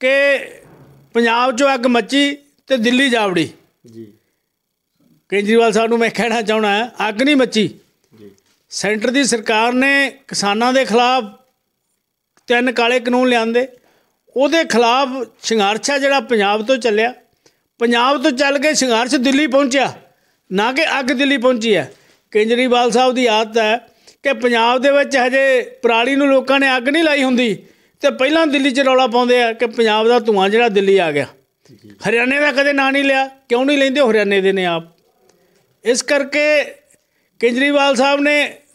ਕਿ ਪੰਜਾਬ 'ਚੋਂ ਅੱਗ ਮੱਚੀ ਤੇ ਦਿੱਲੀ ਜਾਵੜੀ ਜੀ ਕੇਂਦਰੀਵਾਲ ਸਾਹਿਬ ਨੂੰ ਮੈਂ ਕਹਿਣਾ ਚਾਹਣਾ ਹੈ ਅੱਗ ਨਹੀਂ ਮੱਚੀ ਜੀ ਸੈਂਟਰ ਦੀ ਸਰਕਾਰ ਨੇ ਕਿਸਾਨਾਂ ਦੇ ਖਿਲਾਫ ਤਿੰਨ ਕਾਲੇ ਕਾਨੂੰਨ ਲਿਆਂਦੇ ਉਹਦੇ ਖਿਲਾਫ ਸੰਘਰਸ਼ ਜਿਹੜਾ ਪੰਜਾਬ ਤੋਂ ਚੱਲਿਆ ਪੰਜਾਬ ਤੋਂ ਚੱਲ ਕੇ ਸੰਘਰਸ਼ ਦਿੱਲੀ ਪਹੁੰਚਿਆ ਨਾ ਕਿ ਅੱਗ ਦਿੱਲੀ ਪਹੁੰਚੀ ਹੈ ਕੇਂਜਰੀਵਾਲ ਸਾਹਿਬ ਦੀ ਆਦਤ ਹੈ ਕਿ ਪੰਜਾਬ ਦੇ ਵਿੱਚ ਹਜੇ ਪ੍ਰਾਲੀ ਨੂੰ ਲੋਕਾਂ ਨੇ ਅੱਗ ਨਹੀਂ ਲਾਈ ਹੁੰਦੀ ਤੇ ਪਹਿਲਾਂ ਦਿੱਲੀ 'ਚ ਰੌਲਾ ਪਾਉਂਦੇ ਆ ਕਿ ਪੰਜਾਬ ਦਾ ਧੂਆਂ ਜਿਹੜਾ ਦਿੱਲੀ ਆ ਗਿਆ ਹਰਿਆਣੇ ਦਾ ਕਦੇ ਨਾਂ ਨਹੀਂ ਲਿਆ ਕਿਉਂ ਨਹੀਂ ਲੈਂਦੇ ਹਰਿਆਣੇ ਦੇ ਨੇ ਆਪ ਇਸ ਕਰਕੇ ਕੇਜਰੀਵਾਲ ਸਾਹਿਬ ਨੇ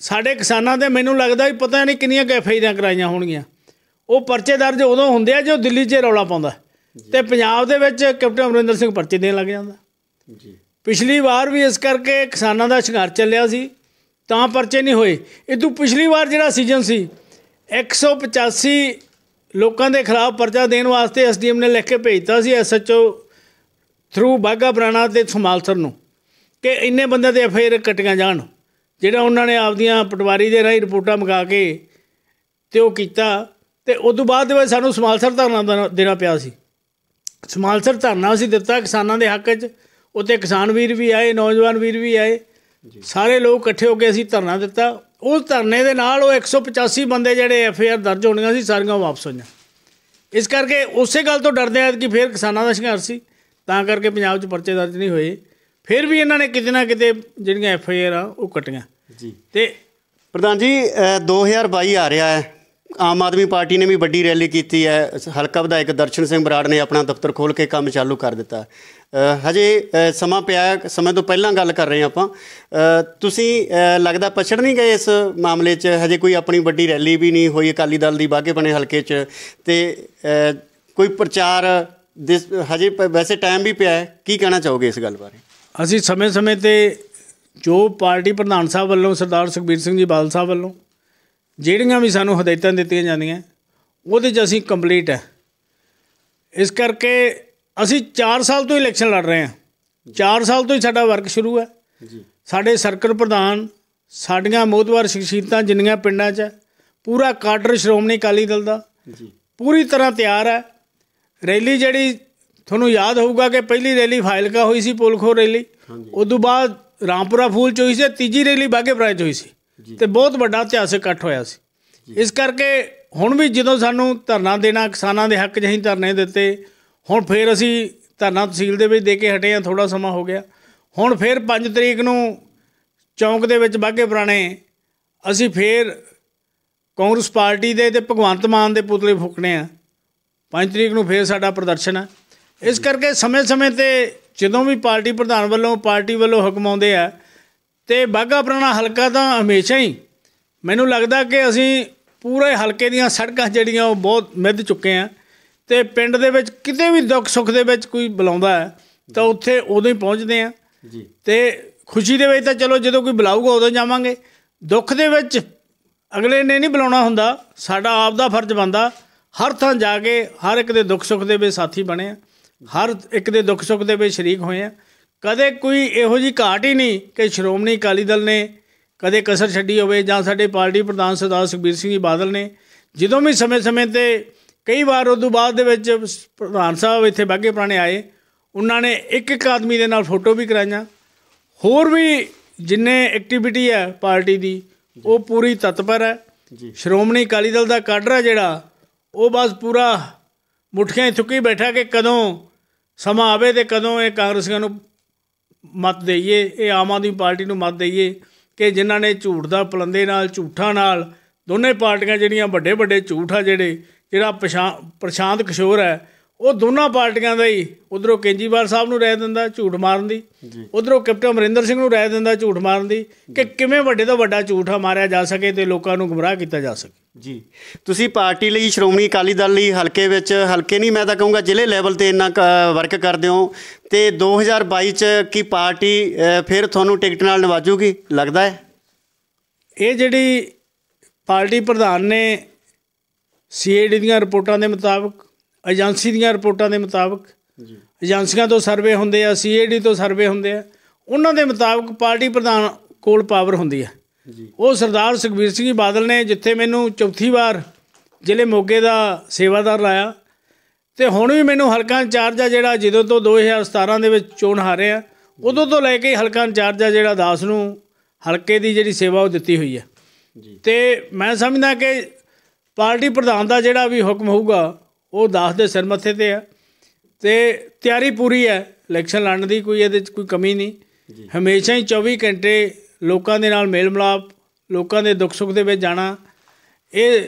ਸਾਡੇ ਕਿਸਾਨਾਂ ਦੇ ਮੈਨੂੰ ਲੱਗਦਾ ਵੀ ਪਤਾ ਨਹੀਂ ਕਿੰਨੀਆਂ ਕੈਫੇਈਨਾਂ ਕਰਾਈਆਂ ਹੋਣਗੀਆਂ ਉਹ ਪਰਚੇ ਦਰਜ ਉਦੋਂ ਹੁੰਦੇ ਆ ਜੋ ਦਿੱਲੀ 'ਚ ਰੌਲਾ ਪਾਉਂਦਾ ਤੇ ਪੰਜਾਬ ਦੇ ਵਿੱਚ ਕੈਪਟਨ ਅਮਰਿੰਦਰ ਸਿੰਘ ਪਰਚੀ ਦੇਣ ਲੱਗ ਜਾਂਦਾ ਜੀ ਪਿਛਲੀ ਵਾਰ ਵੀ ਇਸ ਕਰਕੇ ਕਿਸਾਨਾਂ ਦਾ ਸੰਘਰਸ਼ ਚੱਲਿਆ ਸੀ ਤਾਂ ਪਰਚੇ ਨਹੀਂ ਹੋਏ ਇਦੋਂ ਪਿਛਲੀ ਵਾਰ ਜਿਹੜਾ ਸੀਜ਼ਨ ਸੀ 185 ਲੋਕਾਂ ਦੇ ਖਿਲਾਫ ਪਰਚਾ ਦੇਣ ਵਾਸਤੇ ਐਸਡੀਐਮ ਨੇ ਲਿਖ ਕੇ ਭੇਜਤਾ ਸੀ ਐਸਐਚਓ ਥਰੂ ਬਾਗਾ ਪ੍ਰਾਣਾ ਤੇ ਸਮਾਲਸਰ ਨੂੰ ਕਿ ਇੰਨੇ ਬੰਦੇ ਦੇ ਫੇਰ ਕਟੀਆਂ ਜਾਣ ਜਿਹੜਾ ਉਹਨਾਂ ਨੇ ਆਪਦੀਆਂ ਪਟਵਾਰੀ ਦੇ ਰਾਹੀਂ ਰਿਪੋਰਟਾਂ ਮੰਗਾ ਕੇ ਤੇ ਉਹ ਕੀਤਾ ਤੇ ਉਸ ਤੋਂ ਬਾਅਦ ਵਿੱਚ ਸਾਨੂੰ ਸਮਾਲਸਰ ਧਰਨਾ ਦੇਣਾ ਪਿਆ ਸੀ ਸਮਾਲਸਰ ਧਰਨਾ ਅਸੀਂ ਦਿੱਤਾ ਕਿਸਾਨਾਂ ਦੇ ਹੱਕ 'ਚ ਉੱਤੇ ਕਿਸਾਨ ਵੀਰ ਵੀ ਆਏ ਨੌਜਵਾਨ ਵੀਰ ਵੀ ਆਏ ਸਾਰੇ ਲੋਕ ਇਕੱਠੇ ਹੋ ਕੇ ਅਸੀਂ ਧਰਨਾ ਦਿੱਤਾ ਉਸ ਧਰਨੇ ਦੇ ਨਾਲ ਉਹ 185 ਬੰਦੇ ਜਿਹੜੇ ਐਫ ਆਰ ਦਰਜ ਹੋਣੀਆਂ ਸੀ ਸਾਰੀਆਂ ਵਾਪਸ ਹੋਈਆਂ ਇਸ ਕਰਕੇ ਉਸੇ ਗੱਲ ਤੋਂ ਡਰਦੇ ਆ ਕਿ ਫੇਰ ਕਿਸਾਨਾਂ ਦਾ ਸੰਘਰਸ਼ ਸੀ ਤਾਂ ਕਰਕੇ ਪੰਜਾਬ 'ਚ ਪਰਚੇ ਦਰਜ ਨਹੀਂ ਹੋਏ ਫਿਰ ਵੀ ਇਹਨਾਂ ਨੇ ਕਿਤੇ ਨਾ ਕਿਤੇ ਜਿਹੜੀਆਂ ਐਫ ਆਰ ਆ ਉਹ ਕਟੀਆਂ ਜੀ ਤੇ ਪ੍ਰਧਾਨ ਜੀ 2022 ਆ ਰਿਹਾ ਹੈ ਆਮ ਆਦਮੀ ਪਾਰਟੀ ਨੇ ਵੀ ਵੱਡੀ ਰੈਲੀ ਕੀਤੀ ਹੈ ਹਲਕਾ ਵਿਧਾਇਕ ਦਰਸ਼ਨ ਸਿੰਘ ਬਰਾੜ ਨੇ ਆਪਣਾ ਦਫ਼ਤਰ ਖੋਲ ਕੇ ਕੰਮ ਚਾਲੂ ਕਰ ਦਿੱਤਾ ਹਜੇ ਸਮਾਂ ਪਿਆ ਸਮੇਂ ਤੋਂ ਪਹਿਲਾਂ ਗੱਲ ਕਰ ਰਹੇ ਆਪਾਂ ਤੁਸੀਂ ਲੱਗਦਾ ਪਛੜ ਨਹੀਂ ਗਏ ਇਸ ਮਾਮਲੇ 'ਚ ਹਜੇ ਕੋਈ ਆਪਣੀ ਵੱਡੀ ਰੈਲੀ ਵੀ ਨਹੀਂ ਹੋਈ ਅਕਾਲੀ ਦਲ ਦੀ ਬਾਗੇ ਬਣੇ ਹਲਕੇ 'ਚ ਤੇ ਕੋਈ ਪ੍ਰਚਾਰ ਹਜੇ ਵੈਸੇ ਟਾਈਮ ਵੀ ਪਿਆ ਕੀ ਕਹਿਣਾ ਚਾਹੋਗੇ ਇਸ ਗੱਲ ਬਾਰੇ ਅਸੀਂ ਸਮੇਂ-ਸਮੇਂ ਤੇ ਜੋ ਪਾਰਟੀ ਪ੍ਰਧਾਨ ਸਾਹਿਬ ਵੱਲੋਂ ਸਰਦਾਰ ਸੁਖਬੀਰ ਸਿੰਘ ਜੀ ਬਾਦਲ ਸਾਹਿਬ ਵੱਲੋਂ ਜਿਹੜੀਆਂ ਵੀ ਸਾਨੂੰ ਹਦਾਇਤਾਂ ਦਿੱਤੀਆਂ ਜਾਂਦੀਆਂ ਉਹਦੇ 'ਚ ਅਸੀਂ ਕੰਪਲੀਟ ਹੈ ਇਸ ਕਰਕੇ ਅਸੀਂ 4 ਸਾਲ ਤੋਂ ਇਲੈਕਸ਼ਨ ਲੜ ਰਹੇ ਹਾਂ 4 ਸਾਲ ਤੋਂ ਹੀ ਸਾਡਾ ਵਰਕ ਸ਼ੁਰੂ ਹੈ ਜੀ ਸਾਡੇ ਸਰਕਲ ਪ੍ਰਧਾਨ ਸਾਡੀਆਂ ਮੋਦਵਾਰ ਸ਼ਖਸੀਅਤਾਂ ਜਿੰਨੀਆਂ ਪਿੰਡਾਂ 'ਚ ਪੂਰਾ ਕਾਡਰ ਸ਼੍ਰੋਮਣੀ ਅਕਾਲੀ ਦਲ ਦਾ ਜੀ ਪੂਰੀ ਤਰ੍ਹਾਂ ਤਿਆਰ ਹੈ ਰੈਲੀ ਜਿਹੜੀ ਤੁਹਾਨੂੰ ਯਾਦ ਹੋਊਗਾ ਕਿ ਪਹਿਲੀ ਰੈਲੀ ਫਾਇਲਕਾ ਹੋਈ ਸੀ ਪੁਲਖੋ ਰੈਲੀ ਉਸ ਤੋਂ ਬਾਅਦ ਰਾਮਪੁਰਾ ਫੂਲ ਚ ਹੋਈ ਸੀ ਤੀਜੀ ਰੈਲੀ ਬਾਗੇ ਪ੍ਰਾਇਜ ਹੋਈ ਸੀ ਤੇ ਬਹੁਤ ਵੱਡਾ ਇਤਿਹਾਸ ਇਕੱਠ ਹੋਇਆ ਸੀ ਇਸ ਕਰਕੇ ਹੁਣ ਵੀ ਜਦੋਂ ਸਾਨੂੰ ਧਰਨਾ ਦੇਣਾ ਕਿਸਾਨਾਂ ਦੇ ਹੱਕ ਜਹੀਂ ਧਰਨੇ ਦਿੱਤੇ ਹੁਣ ਫੇਰ ਅਸੀਂ ਧਰਨਾ ਤਹਿਸੀਲ ਦੇ ਵਿੱਚ ਦੇ ਕੇ ਹਟੇ ਆ ਥੋੜਾ ਸਮਾਂ ਹੋ ਗਿਆ ਹੁਣ ਫੇਰ 5 ਤਰੀਕ ਨੂੰ ਚੌਂਕ ਦੇ ਵਿੱਚ ਬਾਗੇ ਪੁਰਾਣੇ ਅਸੀਂ ਫੇਰ ਕਾਂਗਰਸ ਪਾਰਟੀ ਦੇ ਤੇ ਭਗਵੰਤ ਮਾਨ ਦੇ ਪੁਤਲੇ ਫੁਕਣੇ ਆ 5 ਤਰੀਕ ਨੂੰ ਫੇਰ ਸਾਡਾ ਪ੍ਰਦਰਸ਼ਨ ਆ ਇਸ ਕਰਕੇ ਸਮੇਂ-ਸਮੇਂ ਤੇ ਜਦੋਂ ਵੀ ਪਾਰਟੀ ਪ੍ਰਧਾਨ ਵੱਲੋਂ ਪਾਰਟੀ ਵੱਲੋਂ ਹੁਕਮ ਆਉਂਦੇ ਆ ਤੇ ਬਾਗਾ ਪੁਰਾਣਾ ਹਲਕਾ ਤਾਂ ਹਮੇਸ਼ਾ ਹੀ ਮੈਨੂੰ ਲੱਗਦਾ ਕਿ ਅਸੀਂ ਪੂਰੇ ਹਲਕੇ ਦੀਆਂ ਸੜਕਾਂ ਜਿਹੜੀਆਂ ਉਹ ਬਹੁਤ ਮਿੱਧ ਚੁੱਕੇ ਆ ਤੇ ਪਿੰਡ ਦੇ ਵਿੱਚ ਕਿਤੇ ਵੀ ਦੁੱਖ ਸੁੱਖ ਦੇ ਵਿੱਚ ਕੋਈ ਬੁਲਾਉਂਦਾ ਹੈ ਤਾਂ ਉੱਥੇ ਉਦੋਂ ਹੀ ਪਹੁੰਚਦੇ ਆ ਜੀ ਤੇ ਖੁਸ਼ੀ ਦੇ ਵਿੱਚ ਤਾਂ ਚਲੋ ਜਦੋਂ ਕੋਈ ਬੁਲਾਊਗਾ ਉਦੋਂ ਜਾਵਾਂਗੇ ਦੁੱਖ ਦੇ ਵਿੱਚ ਅਗਲੇ ਨੇ ਨਹੀਂ ਬੁਲਾਉਣਾ ਹੁੰਦਾ ਸਾਡਾ ਆਪ ਦਾ ਫਰਜ਼ ਬੰਦਾ ਹਰ ਥਾਂ ਜਾ ਕੇ ਹਰ ਇੱਕ ਦੇ ਦੁੱਖ ਸੁੱਖ ਦੇ ਵਿੱਚ ਸਾਥੀ ਬਣੇ ਆ ਹਰ ਇੱਕ ਦੇ ਦੁੱਖ ਸੁੱਖ ਦੇ ਵਿੱਚ ਸ਼ਰੀਕ ਹੋਏ ਆ ਕਦੇ ਕੋਈ ਇਹੋ ਜੀ ਘਾਟ ਹੀ ਨਹੀਂ ਕਿ ਸ਼੍ਰੋਮਣੀ ਅਕਾਲੀ ਦਲ ਨੇ ਕਦੇ ਕਸਰ ਛੱਡੀ ਹੋਵੇ ਜਾਂ ਸਾਡੇ ਪਾਰਟੀ ਪ੍ਰਧਾਨ ਸਰਦਾਰ ਸੁਖਬੀਰ ਸਿੰਘ ਬਾਦਲ ਨੇ ਜਦੋਂ ਵੀ ਸਮੇਂ-ਸਮੇਂ ਤੇ ਕਈ ਵਾਰ ਉਦੋਂ ਬਾਅਦ ਦੇ ਵਿੱਚ ਪ੍ਰਧਾਨ ਸਾਹਿਬ ਇੱਥੇ ਬੱਗੇ ਪ੍ਰਾਣੇ ਆਏ ਉਹਨਾਂ ਨੇ ਇੱਕ ਇੱਕ ਆਦਮੀ ਦੇ ਨਾਲ ਫੋਟੋ ਵੀ ਕਰਾਈਆਂ ਹੋਰ ਵੀ ਜਿੰਨੇ ਐਕਟੀਵਿਟੀ ਹੈ ਪਾਰਟੀ ਦੀ ਉਹ ਪੂਰੀ ਤਤਪਰ ਹੈ ਸ਼੍ਰੋਮਣੀ ਅਕਾਲੀ ਦਲ ਦਾ ਕਾਡਰਾ ਜਿਹੜਾ ਉਹ ਬਸ ਪੂਰਾ ਮੁਠਕੇ ਥੁੱਕੀ ਬੈਠਾ ਕਿ ਕਦੋਂ ਸਮਾਂ ਆਵੇ ਤੇ ਕਦੋਂ ਇਹ ਕਾਂਗਰਸੀਆਂ ਨੂੰ ਮਤ ਦੇਈਏ ਇਹ ਆਮ ਆਦਮੀ ਪਾਰਟੀ ਨੂੰ ਮਤ ਦੇਈਏ ਕਿ ਜਿਨ੍ਹਾਂ ਨੇ ਝੂਠ ਦਾ ਪਲੰਦੇ ਨਾਲ ਝੂਠਾ ਨਾਲ ਦੋਨੇ ਪਾਰਟੀਆਂ ਜਿਹੜੀਆਂ ਵੱਡੇ ਵੱਡੇ ਝੂਠ ਆ ਜਿਹੜੇ ਜਿਹੜਾ ਪ੍ਰਸ਼ਾਂਤ ਕਿਸ਼ੋਰ ਹੈ ਉਹ ਦੋਨਾਂ ਪਾਰਟੀਆਂ ਦਾ ਹੀ ਉਧਰੋਂ ਕੇਜੀਵਾਲ ਸਾਹਿਬ ਨੂੰ ਰਹਿ ਦਿੰਦਾ ਝੂਠ ਮਾਰਨ ਦੀ ਉਧਰੋਂ ਕੈਪਟਨ ਅਮਰਿੰਦਰ ਸਿੰਘ ਨੂੰ ਰਹਿ ਦਿੰਦਾ ਝੂਠ ਮਾਰਨ ਦੀ ਕਿ ਕਿਵੇਂ ਵੱਡੇ ਤੋਂ ਵੱਡਾ ਝੂਠ ਮਾਰਿਆ ਜਾ ਸਕੇ ਤੇ ਲੋਕਾਂ ਨੂੰ ਗੁੰਮਰਾਹ ਕੀਤਾ ਜਾ ਸਕੇ ਜੀ ਤੁਸੀਂ ਪਾਰਟੀ ਲਈ ਸ਼੍ਰੋਮਣੀ ਅਕਾਲੀ ਦਲ ਲਈ ਹਲਕੇ ਵਿੱਚ ਹਲਕੇ ਨਹੀਂ ਮੈਂ ਤਾਂ ਕਹੂੰਗਾ ਜ਼ਿਲ੍ਹੇ ਲੈਵਲ ਤੇ ਇੰਨਾ ਵਰਕ ਕਰਦੇ ਹੋ ਤੇ 2022 ਚ ਕੀ ਪਾਰਟੀ ਫਿਰ ਤੁਹਾਨੂੰ ਟਿਕਟ ਨਾਲ ਨਵਾਜੂਗੀ ਲੱਗਦਾ ਹੈ ਇਹ ਜਿਹੜੀ ਪਾਰਟੀ ਪ੍ਰਧਾਨ ਨੇ ਸੀਏਡੀ ਦੀਆਂ ਰਿਪੋਰਟਾਂ ਦੇ ਮੁਤਾਬਕ ਏਜੰਸੀ ਦੀਆਂ ਰਿਪੋਰਟਾਂ ਦੇ ਮੁਤਾਬਕ ਜੀ ਏਜੰਸੀਆਂ ਤੋਂ ਸਰਵੇ ਹੁੰਦੇ ਆ ਸੀਏਡੀ ਤੋਂ ਸਰਵੇ ਹੁੰਦੇ ਆ ਉਹਨਾਂ ਦੇ ਮੁਤਾਬਕ ਪਾਰਟੀ ਪ੍ਰਧਾਨ ਕੋਲ ਪਾਵਰ ਹੁੰਦੀ ਆ ਜੀ ਉਹ ਸਰਦਾਰ ਸੁਖਬੀਰ ਸਿੰਘ ਬਾਦਲ ਨੇ ਜਿੱਥੇ ਮੈਨੂੰ ਚੌਥੀ ਵਾਰ ਜ਼ਿਲ੍ਹੇ ਮੋਗੇ ਦਾ ਸੇਵਾਦਾਰ ਲਾਇਆ ਤੇ ਹੁਣ ਵੀ ਮੈਨੂੰ ਹਲਕਾ ਇੰਚਾਰਜ ਆ ਜਿਹੜਾ ਜਦੋਂ ਤੋਂ 2017 ਦੇ ਵਿੱਚ ਚੋਣ ਹਾਰੇ ਆ ਉਦੋਂ ਤੋਂ ਲੈ ਕੇ ਹਲਕਾ ਇੰਚਾਰਜ ਆ ਜਿਹੜਾ ਦਾਸ ਨੂੰ ਹਲਕੇ ਦੀ ਜਿਹੜੀ ਸੇਵਾ ਉਹ ਦਿੱਤੀ ਹੋਈ ਜੀ ਤੇ ਮੈਂ ਸਮਝਦਾ ਕਿ ਪਾਰਟੀ ਪ੍ਰਧਾਨ ਦਾ ਜਿਹੜਾ ਵੀ ਹੁਕਮ ਹੋਊਗਾ ਉਹ ਦਾਸ ਦੇ ਸਿਰ ਮੱਥੇ ਤੇ ਆ ਤੇ ਤਿਆਰੀ ਪੂਰੀ ਹੈ ਇਲੈਕਸ਼ਨ ਲੜਨ ਦੀ ਕੋਈ ਇਹਦੇ ਵਿੱਚ ਕੋਈ ਕਮੀ ਨਹੀਂ ਹਮੇਸ਼ਾ ਹੀ 24 ਘੰਟੇ ਲੋਕਾਂ ਦੇ ਨਾਲ ਮੇਲ ਮਲਾਪ ਲੋਕਾਂ ਦੇ ਦੁੱਖ ਸੁੱਖ ਦੇ ਵਿੱਚ ਜਾਣਾ ਇਹ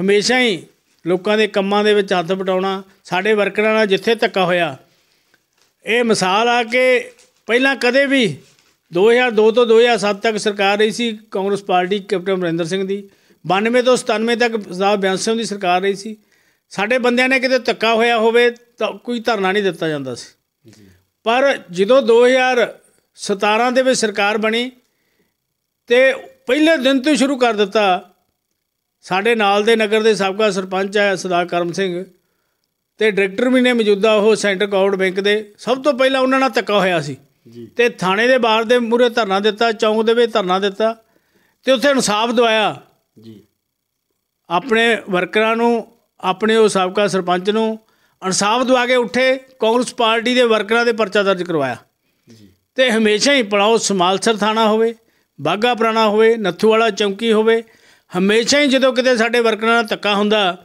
ਹਮੇਸ਼ਾ ਹੀ ਲੋਕਾਂ ਦੇ ਕੰਮਾਂ ਦੇ ਵਿੱਚ ਹੱਥ ਵਟਾਉਣਾ ਸਾਡੇ ਵਰਕਰਾਂ ਨਾਲ ਜਿੱਥੇ ਧੱਕਾ ਹੋਇਆ ਇਹ ਮਿਸਾਲ ਆ ਕਿ ਪਹਿਲਾਂ ਕਦੇ ਵੀ 2002 ਤੋਂ 2007 ਤੱਕ ਸਰਕਾਰ ਰਹੀ ਸੀ ਕਾਂਗਰਸ ਪਾਰਟੀ ਕੈਪਟਨ ਅਮਰਿੰਦਰ ਸਿੰਘ ਦੀ 92 ਤੋਂ 97 ਤੱਕ ਸਾਹਿਬ ਬਿਆਨ ਸਿੰਘ ਦੀ ਸਰਕਾਰ ਰਹੀ ਸੀ ਸਾਡੇ ਬੰਦਿਆਂ ਨੇ ਕਿਤੇ ਧੱਕਾ ਹੋਇਆ ਹੋਵੇ ਤਾਂ ਕੋਈ ਧਰਨਾ ਨਹੀਂ ਦਿੱਤਾ ਜਾਂਦਾ ਸੀ ਪਰ ਜਦੋਂ 2017 ਦੇ ਵਿੱਚ ਸਰਕਾਰ ਬਣੀ ਤੇ ਪਹਿਲੇ ਦਿਨ ਤੋਂ ਸ਼ੁਰੂ ਕਰ ਦਿੱਤਾ ਸਾਡੇ ਨਾਲ ਦੇ ਨਗਰ ਦੇ ਸਾਬਕਾ ਸਰਪੰਚ ਆ ਸਦਾ ਕਰਮ ਸਿੰਘ ਤੇ ਡਾਇਰੈਕਟਰ ਵੀ ਨੇ ਮੌਜੂਦਾ ਉਹ ਸੈਂਟਰ ਕਾਉਡ ਬੈਂਕ ਦੇ ਸਭ ਤੋਂ ਪਹਿਲਾਂ ਉਹਨਾਂ ਨਾਲ ਧੱਕਾ ਹੋਇਆ ਸੀ ਤੇ ਥਾਣੇ ਦੇ ਬਾਹਰ ਦੇ ਮੂਰੇ ਧਰਨਾ ਦਿੱਤਾ ਚੌਂਕ ਦੇ ਵਿੱਚ ਧਰਨਾ ਦਿੱਤਾ ਤੇ ਉੱਥੇ ਇਨਸਾਫ ਦਵਾਇਆ ਜੀ ਆਪਣੇ ਵਰਕਰਾਂ ਨੂੰ ਆਪਣੇ ਉਹ ਸਾਬਕਾ ਸਰਪੰਚ ਨੂੰ ਇਨਸਾਫ ਦਵਾ ਕੇ ਉੱਠੇ ਕਾਂਗਰਸ ਪਾਰਟੀ ਦੇ ਵਰਕਰਾਂ ਦੇ ਪਰਚਾ ਦਰਜ ਕਰਵਾਇਆ ਜੀ ਤੇ ਹਮੇਸ਼ਾ ਹੀ ਪੜਾਉ ਸਮਾਲਸਰ ਥਾਣਾ ਹੋਵੇ ਬਾਗਾ ਪੁਰਾਣਾ ਹੋਵੇ ਨੱਥੂ ਵਾਲਾ ਚੌਂਕੀ ਹੋਵੇ ਹਮੇਸ਼ਾ ਹੀ ਜਦੋਂ ਕਿਤੇ ਸਾਡੇ ਵਰਕਰਾਂ ਨਾਲ ਤੱਕਾ ਹੁੰਦਾ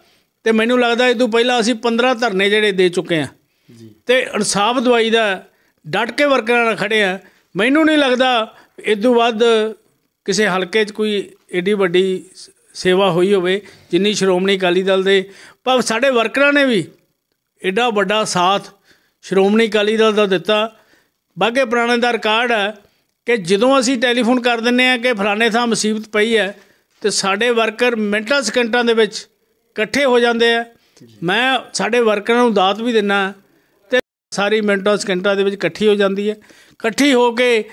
ਤੇ ਮੈਨੂੰ ਲੱਗਦਾ ਇਹ ਤੋਂ ਪਹਿਲਾਂ ਅਸੀਂ 15 ਧਰਨੇ ਜਿਹੜੇ ਦੇ ਚੁੱਕੇ ਆ ਜੀ ਤੇ ਇਨਸਾਫ ਦਵਾਈ ਦਾ ਡਟ ਕੇ ਵਰਕਰਾਂ ਨਾਲ ਖੜੇ ਆ ਮੈਨੂੰ ਨਹੀਂ ਲੱਗਦਾ ਇਸ ਤੋਂ ਵੱਧ ਕਿਸੇ ਹਲਕੇ 'ਚ ਕੋਈ ਏਡੀ ਵੱਡੀ ਸੇਵਾ ਹੋਈ ਹੋਵੇ ਜਿੰਨੀ ਸ਼੍ਰੋਮਣੀ ਅਕਾਲੀ ਦਲ ਦੇ ਪਰ ਸਾਡੇ ਵਰਕਰਾਂ ਨੇ ਵੀ ਐਡਾ ਵੱਡਾ ਸਾਥ ਸ਼੍ਰੋਮਣੀ ਅਕਾਲੀ ਦਲ ਦਾ ਦਿੱਤਾ ਬਾਗੇ ਪੁਰਾਣੇ ਦਾ ਰਿਕਾਰਡ ਹੈ ਕਿ ਜਦੋਂ ਅਸੀਂ ਟੈਲੀਫੋਨ ਕਰ ਦਿੰਨੇ ਆ ਕਿ ਫਰਾਨੇ ਥਾਂ ਮੁਸੀਬਤ ਪਈ ਹੈ ਤੇ ਸਾਡੇ ਵਰਕਰ ਮਿੰਟਾਂ ਸਕਿੰਟਾਂ ਦੇ ਵਿੱਚ ਇਕੱਠੇ ਹੋ ਜਾਂਦੇ ਆ ਮੈਂ ਸਾਡੇ ਵਰਕਰਾਂ ਨੂੰ ਦਾਤ ਵੀ ਦਿੰਨਾ ਤੇ ਸਾਰੀ ਮਿੰਟਾਂ ਸਕਿੰਟਾਂ ਦੇ ਵਿੱਚ ਇਕੱਠੀ ਹੋ ਜਾਂਦੀ ਹੈ ਇਕੱਠੀ ਹੋ ਕੇ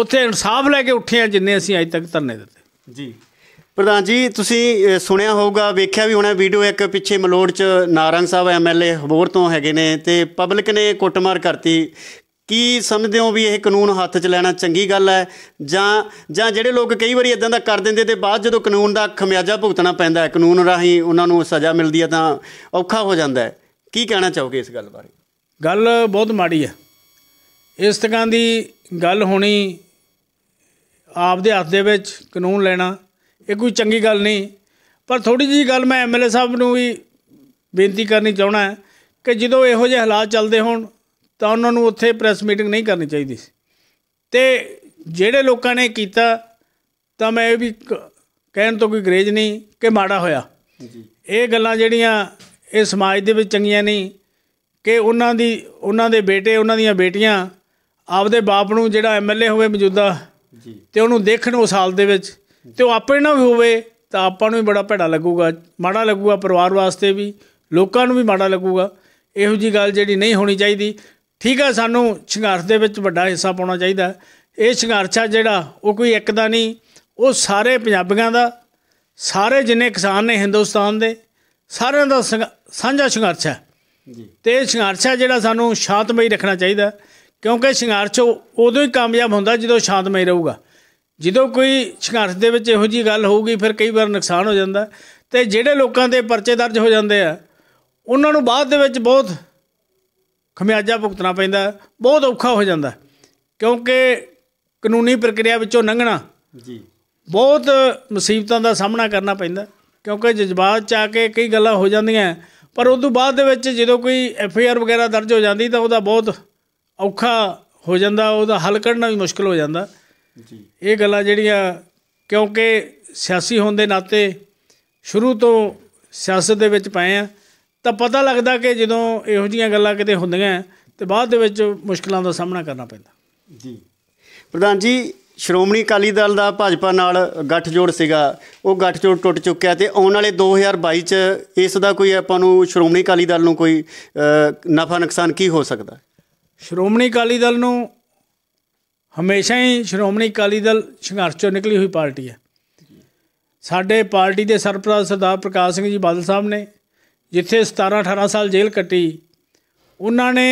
ਉੱਥੇ ਇਨਸਾਫ ਲੈ ਕੇ ਉੱਠੇ ਆ ਜਿੰਨੇ ਅਸੀਂ ਅੱਜ ਤੱਕ ਧਰਨੇ ਦਿੱਤੇ ਜੀ ਪ੍ਰਧਾਨ ਜੀ ਤੁਸੀਂ ਸੁਣਿਆ ਹੋਊਗਾ ਵੇਖਿਆ ਵੀ ਹੋਣਾ ਵੀਡੀਓ ਇੱਕ ਪਿੱਛੇ ਮਲੋੜ ਚ ਨਾਰੰਗ ਸਾਹਿਬ ਐਮਐਲਏ ਹੋਰ ਤੋਂ ਹੈਗੇ ਨੇ ਤੇ ਪਬਲਿਕ ਨੇ ਕੁੱਟਮਾਰ ਕਰਤੀ ਕੀ ਸਮਝਦੇ ਹੋ ਵੀ ਇਹ ਕਾਨੂੰਨ ਹੱਥ 'ਚ ਲੈਣਾ ਚੰਗੀ ਗੱਲ ਹੈ ਜਾਂ ਜਾਂ ਜਿਹੜੇ ਲੋਕ ਕਈ ਵਾਰੀ ਇਦਾਂ ਦਾ ਕਰ ਦਿੰਦੇ ਤੇ ਬਾਅਦ ਜਦੋਂ ਕਾਨੂੰਨ ਦਾ ਖਮਿਆਜਾ ਭੁਗਤਣਾ ਪੈਂਦਾ ਹੈ ਕਾਨੂੰਨ ਰਾਹੀਂ ਉਹਨਾਂ ਨੂੰ ਸਜ਼ਾ ਮਿਲਦੀ ਹੈ ਤਾਂ ਔਖਾ ਹੋ ਜਾਂਦਾ ਹੈ ਕੀ ਕਹਿਣਾ ਚਾਹੋਗੇ ਇਸ ਗੱਲ ਬਾਰੇ ਗੱਲ ਬਹੁਤ ਮਾੜੀ ਹੈ ਇਸ ਤਰ੍ਹਾਂ ਦੀ ਗੱਲ ਹੋਣੀ ਆਪਦੇ ਹੱਥ ਦੇ ਵਿੱਚ ਕਾਨੂੰਨ ਲੈਣਾ ਇਹ ਕੋਈ ਚੰਗੀ ਗੱਲ ਨਹੀਂ ਪਰ ਥੋੜੀ ਜੀ ਗੱਲ ਮੈਂ ਐਮਐਲਏ ਸਾਹਿਬ ਨੂੰ ਵੀ ਬੇਨਤੀ ਕਰਨੀ ਚਾਹਣਾ ਕਿ ਜਦੋਂ ਇਹੋ ਜਿਹੇ ਹਾਲਾਤ ਚੱਲਦੇ ਹੋਣ ਤਾਂ ਉਹਨਾਂ ਨੂੰ ਉੱਥੇ ਪ੍ਰੈਸ ਮੀਟਿੰਗ ਨਹੀਂ ਕਰਨੀ ਚਾਹੀਦੀ ਸੀ ਤੇ ਜਿਹੜੇ ਲੋਕਾਂ ਨੇ ਕੀਤਾ ਤਾਂ ਮੈਂ ਇਹ ਵੀ ਕਹਿਣ ਤੋਂ ਕੋਈ ਗਰੇਜ ਨਹੀਂ ਕਿ ਮਾੜਾ ਹੋਇਆ ਜੀ ਇਹ ਗੱਲਾਂ ਜਿਹੜੀਆਂ ਇਹ ਸਮਾਜ ਦੇ ਵਿੱਚ ਚੰਗੀਆਂ ਨਹੀਂ ਕਿ ਉਹਨਾਂ ਦੀ ਉਹਨਾਂ ਦੇ ਬੇਟੇ ਉਹਨਾਂ ਦੀਆਂ ਬੇਟੀਆਂ ਆਪਦੇ ਬਾਪ ਨੂੰ ਜਿਹੜਾ ਐਮਐਲਏ ਹੋਵੇ ਮੌਜੂਦਾ ਜੀ ਤੇ ਉਹਨੂੰ ਦੇਖਣ ਉਸ ਹਾਲ ਦੇ ਵਿੱਚ ਤੇ ਉਹ ਆਪੇ ਨਾ ਹੋਵੇ ਤਾਂ ਆਪਾਂ ਨੂੰ ਵੀ ਬੜਾ ਭੈੜਾ ਲੱਗੂਗਾ ਮਾੜਾ ਲੱਗੂਗਾ ਪਰਿਵਾਰ ਵਾਸਤੇ ਵੀ ਲੋਕਾਂ ਨੂੰ ਵੀ ਮਾੜਾ ਲੱਗੂਗਾ ਇਹੋ ਜੀ ਗੱਲ ਜਿਹੜੀ ਨਹੀਂ ਹੋਣੀ ਚਾਹੀਦੀ ਠੀਕ ਹੈ ਸਾਨੂੰ ਸੰਘਰਸ਼ ਦੇ ਵਿੱਚ ਵੱਡਾ ਹਿੱਸਾ ਪਾਉਣਾ ਚਾਹੀਦਾ ਇਹ ਸੰਘਰਸ਼ਾ ਜਿਹੜਾ ਉਹ ਕੋਈ ਇੱਕ ਦਾ ਨਹੀਂ ਉਹ ਸਾਰੇ ਪੰਜਾਬੀਆਂ ਦਾ ਸਾਰੇ ਜਿੰਨੇ ਕਿਸਾਨ ਨੇ ਹਿੰਦੁਸਤਾਨ ਦੇ ਸਾਰਿਆਂ ਦਾ ਸਾਂਝਾ ਸੰਘਰਸ਼ ਹੈ ਜੀ ਤੇ ਇਹ ਜਿਹੜਾ ਸਾਨੂੰ ਸ਼ਾਂਤਮਈ ਰੱਖਣਾ ਚਾਹੀਦਾ ਕਿਉਂਕਿ ਸੰਘਰਸ਼ ਉਦੋਂ ਹੀ ਕਾਮਯਾਬ ਹੁੰਦਾ ਜਦੋਂ ਸ਼ਾਂਤਮਈ ਰਹੂਗਾ ਜਦੋਂ ਕੋਈ ਸੰਘਰਸ਼ ਦੇ ਵਿੱਚ ਇਹੋ ਜੀ ਗੱਲ ਹੋਊਗੀ ਫਿਰ ਕਈ ਵਾਰ ਨੁਕਸਾਨ ਹੋ ਜਾਂਦਾ ਤੇ ਜਿਹੜੇ ਲੋਕਾਂ ਦੇ ਪਰਚੇ ਦਰਜ ਹੋ ਜਾਂਦੇ ਆ ਉਹਨਾਂ ਨੂੰ ਬਾਅਦ ਦੇ ਵਿੱਚ ਬਹੁਤ ਖਮਿਆਜਾ ਭੁਗਤਣਾ ਪੈਂਦਾ ਬਹੁਤ ਔਖਾ ਹੋ ਜਾਂਦਾ ਕਿਉਂਕਿ ਕਾਨੂੰਨੀ ਪ੍ਰਕਿਰਿਆ ਵਿੱਚੋਂ ਲੰਘਣਾ ਜੀ ਬਹੁਤ ਮੁਸੀਬਤਾਂ ਦਾ ਸਾਹਮਣਾ ਕਰਨਾ ਪੈਂਦਾ ਕਿਉਂਕਿ ਜਜ਼ਬਾਤ ਚ ਆ ਕੇ ਕਈ ਗੱਲਾਂ ਹੋ ਜਾਂਦੀਆਂ ਪਰ ਉਸ ਤੋਂ ਬਾਅਦ ਦੇ ਵਿੱਚ ਜਦੋਂ ਕੋਈ ਐਫ ਆਈ ਆਰ ਵਗੈਰਾ ਦਰਜ ਹੋ ਜਾਂਦੀ ਤਾਂ ਉਹਦਾ ਬਹੁਤ ਔਖਾ ਹੋ ਜਾਂਦਾ ਉਹਦਾ ਹੱਲ ਕੱਢਣਾ ਵੀ ਮੁਸ਼ਕਲ ਹੋ ਜਾਂਦਾ ਜੀ ਇਹ ਗੱਲਾਂ ਜਿਹੜੀਆਂ ਕਿਉਂਕਿ ਸਿਆਸੀ ਹੋਣ ਦੇ ਨਾਤੇ ਸ਼ੁਰੂ ਤੋਂ ਸਿਆਸਤ ਦੇ ਵਿੱਚ ਪਏ ਆ ਤਾਂ ਪਤਾ ਲੱਗਦਾ ਕਿ ਜਦੋਂ ਇਹੋ ਜੀਆਂ ਗੱਲਾਂ ਕਿਤੇ ਹੁੰਦੀਆਂ ਤੇ ਬਾਅਦ ਦੇ ਵਿੱਚ ਮੁਸ਼ਕਲਾਂ ਦਾ ਸਾਹਮਣਾ ਕਰਨਾ ਪੈਂਦਾ ਜੀ ਪ੍ਰਧਾਨ ਜੀ ਸ਼੍ਰੋਮਣੀ ਅਕਾਲੀ ਦਲ ਦਾ ਭਾਜਪਾ ਨਾਲ ਗੱਠਜੋੜ ਸੀਗਾ ਉਹ ਗੱਠਜੋੜ ਟੁੱਟ ਚੁੱਕਿਆ ਤੇ ਆਉਣ ਵਾਲੇ 2022 ਚ ਇਸ ਦਾ ਕੋਈ ਆਪਾਂ ਨੂੰ ਸ਼੍ਰੋਮਣੀ ਅਕਾਲੀ ਦਲ ਨੂੰ ਕੋਈ ਨਫਾ ਨੁਕਸਾਨ ਕੀ ਹੋ ਸਕਦਾ ਸ਼੍ਰੋਮਣੀ ਅਕਾਲੀ ਦਲ ਨੂੰ ਹਮੇਸ਼ਾ ਹੀ ਸ਼੍ਰੋਮਣੀ ਅਕਾਲੀ ਦਲ ਸੰਘਰਸ਼ ਚੋਂ ਨਿਕਲੀ ਹੋਈ ਪਾਰਟੀ ਹੈ ਸਾਡੇ ਪਾਰਟੀ ਦੇ ਸਰਪ੍ਰਸਤ ਸਰਦਾਰ ਪ੍ਰਕਾਸ਼ ਸਿੰਘ ਜੀ ਬਾਦਲ ਸਾਹਿਬ ਨੇ ਜਿੱਥੇ 17 18 ਸਾਲ ਜੇਲ੍ਹ ਕੱਟੀ ਉਹਨਾਂ ਨੇ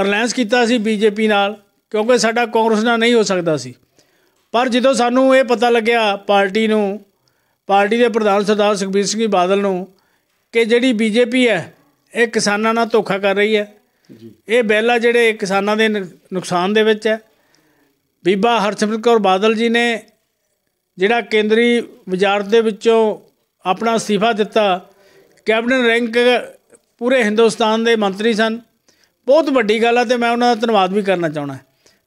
ਅਰਲਾਈਅੰਸ ਕੀਤਾ ਸੀ ਬੀਜੇਪੀ ਨਾਲ ਕਿਉਂਕਿ ਸਾਡਾ ਕਾਂਗਰਸ ਨਾਲ ਨਹੀਂ ਹੋ ਸਕਦਾ ਸੀ ਪਰ ਜਦੋਂ ਸਾਨੂੰ ਇਹ ਪਤਾ ਲੱਗਿਆ ਪਾਰਟੀ ਨੂੰ ਪਾਰਟੀ ਦੇ ਪ੍ਰਧਾਨ ਸਰਦਾਰ ਸੁਖਬੀਰ ਸਿੰਘ ਬਾਦਲ ਨੂੰ ਕਿ ਜਿਹੜੀ ਬੀਜੇਪੀ ਹੈ ਇਹ ਕਿਸਾਨਾਂ ਨਾਲ ਧੋਖਾ ਕਰ ਰਹੀ ਹੈ ਇਹ ਬਿੱਲ ਆ ਜਿਹੜੇ ਕਿਸਾਨਾਂ ਦੇ ਨੁਕਸਾਨ ਦੇ ਵਿੱਚ ਹੈ ਬੀਬਾ ਹਰਸਿਮਰਤ ਕੌਰ ਬਾਦਲ ਜੀ ਨੇ ਜਿਹੜਾ ਕੇਂਦਰੀ ਵਜ਼ਾਰਤ ਦੇ ਵਿੱਚੋਂ ਆਪਣਾ ਅਸਤੀਫਾ ਦਿੱਤਾ ਕੈਬਨਿਟ ਰੈਂਕ ਪੂਰੇ ਹਿੰਦੁਸਤਾਨ ਦੇ ਮੰਤਰੀ ਸਨ ਬਹੁਤ ਵੱਡੀ ਗੱਲ ਆ ਤੇ ਮੈਂ ਉਹਨਾਂ ਦਾ ਧੰਨਵਾਦ ਵੀ ਕਰਨਾ ਚਾਹਣਾ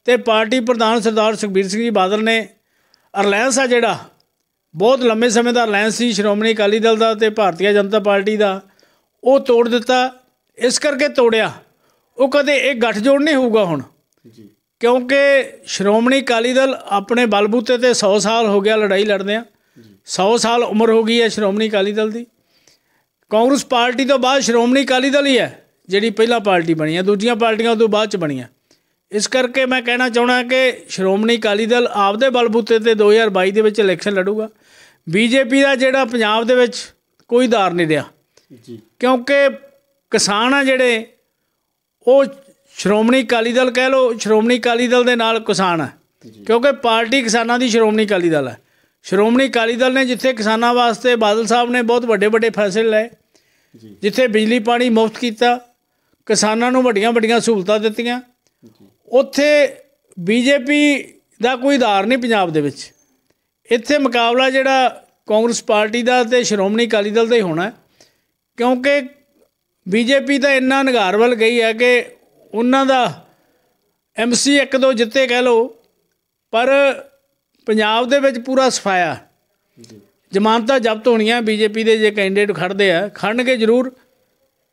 ਤੇ ਪਾਰਟੀ ਪ੍ਰਧਾਨ ਸਰਦਾਰ ਸੁਖਬੀਰ ਸਿੰਘ ਜੀ ਬਾਦਲ ਨੇ ਅਰਲਾਇੰਸ ਆ ਜਿਹੜਾ ਬਹੁਤ ਲੰਮੇ ਸਮੇਂ ਦਾ ਅਰਲਾਇੰਸ ਸੀ ਸ਼੍ਰੋਮਣੀ ਅਕਾਲੀ ਦਲ ਦਾ ਤੇ ਭਾਰਤੀ ਜਨਤਾ ਪਾਰਟੀ ਦਾ ਉਹ ਤੋੜ ਦਿੱਤਾ ਇਸ ਕਰਕੇ ਤੋੜਿਆ ਉਹ ਕਦੇ ਇਹ ਗੱਠਜੋੜ ਨਹੀਂ ਹੋਊਗਾ ਹੁਣ ਜੀ ਕਿਉਂਕਿ ਸ਼੍ਰੋਮਣੀ ਅਕਾਲੀ ਦਲ ਆਪਣੇ ਬਲਬੂਤੇ ਤੇ 100 ਸਾਲ ਹੋ ਗਿਆ ਲੜਾਈ ਲੜਦੇ ਆ 100 ਸਾਲ ਉਮਰ ਹੋ ਗਈ ਹੈ ਸ਼੍ਰੋਮਣੀ ਅਕਾਲੀ ਦਲ ਦੀ ਕਾਂਗਰਸ ਪਾਰਟੀ ਤੋਂ ਬਾਅਦ ਸ਼੍ਰੋਮਣੀ ਅਕਾਲੀ ਦਲ ਹੀ ਹੈ ਜਿਹੜੀ ਪਹਿਲਾ ਪਾਰਟੀ ਬਣੀ ਹੈ ਦੂਜੀਆਂ ਪਾਰਟੀਆਂ ਤੋਂ ਬਾਅਦ ਚ ਬਣੀਆਂ ਇਸ ਕਰਕੇ ਮੈਂ ਕਹਿਣਾ ਚਾਹਣਾ ਕਿ ਸ਼੍ਰੋਮਣੀ ਅਕਾਲੀ ਦਲ ਆਪਦੇ ਬਲਬੂਤੇ ਤੇ 2022 ਦੇ ਵਿੱਚ ਇਲੈਕਸ਼ਨ ਲੜੂਗਾ ਬੀਜੇਪੀ ਦਾ ਜਿਹੜਾ ਪੰਜਾਬ ਦੇ ਵਿੱਚ ਕੋਈ ਧਾਰ ਨਹੀਂ ਰਿਹਾ ਜੀ ਕਿਉਂਕਿ ਕਿਸਾਨ ਆ ਜਿਹੜੇ ਉਹ ਸ਼੍ਰੋਮਣੀ ਅਕਾਲੀ ਦਲ ਕਹਿ ਲੋ ਸ਼੍ਰੋਮਣੀ ਅਕਾਲੀ ਦਲ ਦੇ ਨਾਲ ਕਿਸਾਨ ਹੈ ਕਿਉਂਕਿ ਪਾਰਟੀ ਕਿਸਾਨਾਂ ਦੀ ਸ਼੍ਰੋਮਣੀ ਅਕਾਲੀ ਦਲ ਹੈ ਸ਼੍ਰੋਮਣੀ ਅਕਾਲੀ ਦਲ ਨੇ ਜਿੱਥੇ ਕਿਸਾਨਾਂ ਵਾਸਤੇ ਬਾਦਲ ਸਾਹਿਬ ਨੇ ਬਹੁਤ ਵੱਡੇ ਵੱਡੇ ਫੈਸਲੇ ਲਏ ਜਿੱਥੇ ਬਿਜਲੀ ਪਾਣੀ ਮੁਫਤ ਕੀਤਾ ਕਿਸਾਨਾਂ ਨੂੰ ਵੱਡੀਆਂ ਵੱਡੀਆਂ ਸਹੂਲਤਾਂ ਦਿੱਤੀਆਂ ਉੱਥੇ ਬੀਜੇਪੀ ਦਾ ਕੋਈ ਆਧਾਰ ਨਹੀਂ ਪੰਜਾਬ ਦੇ ਵਿੱਚ ਇੱਥੇ ਮੁਕਾਬਲਾ ਜਿਹੜਾ ਕਾਂਗਰਸ ਪਾਰਟੀ ਦਾ ਤੇ ਸ਼੍ਰੋਮਣੀ ਅਕਾਲੀ ਦਲ ਦਾ ਹੀ ਹੋਣਾ ਕਿਉਂਕਿ ਬੀਜੇਪੀ ਤਾਂ ਇੰਨਾ ਨਿਗਾਰ ਵੱਲ ਗਈ ਹੈ ਕਿ ਉਹਨਾਂ ਦਾ ਐਮਸੀ ਇੱਕ ਦੋ ਜਿੱਤੇ ਕਹਿ ਲੋ ਪਰ ਪੰਜਾਬ ਦੇ ਵਿੱਚ ਪੂਰਾ ਸਫਾਇਆ ਜਮਾਨਤਾਂ ਜ਼ਬਤ ਹੋਣੀਆਂ ਬੀਜੇਪੀ ਦੇ ਜੇ ਕੈਂਡੀਡੇਟ ਖੜਦੇ ਆ ਖੜਨਗੇ ਜ਼ਰੂਰ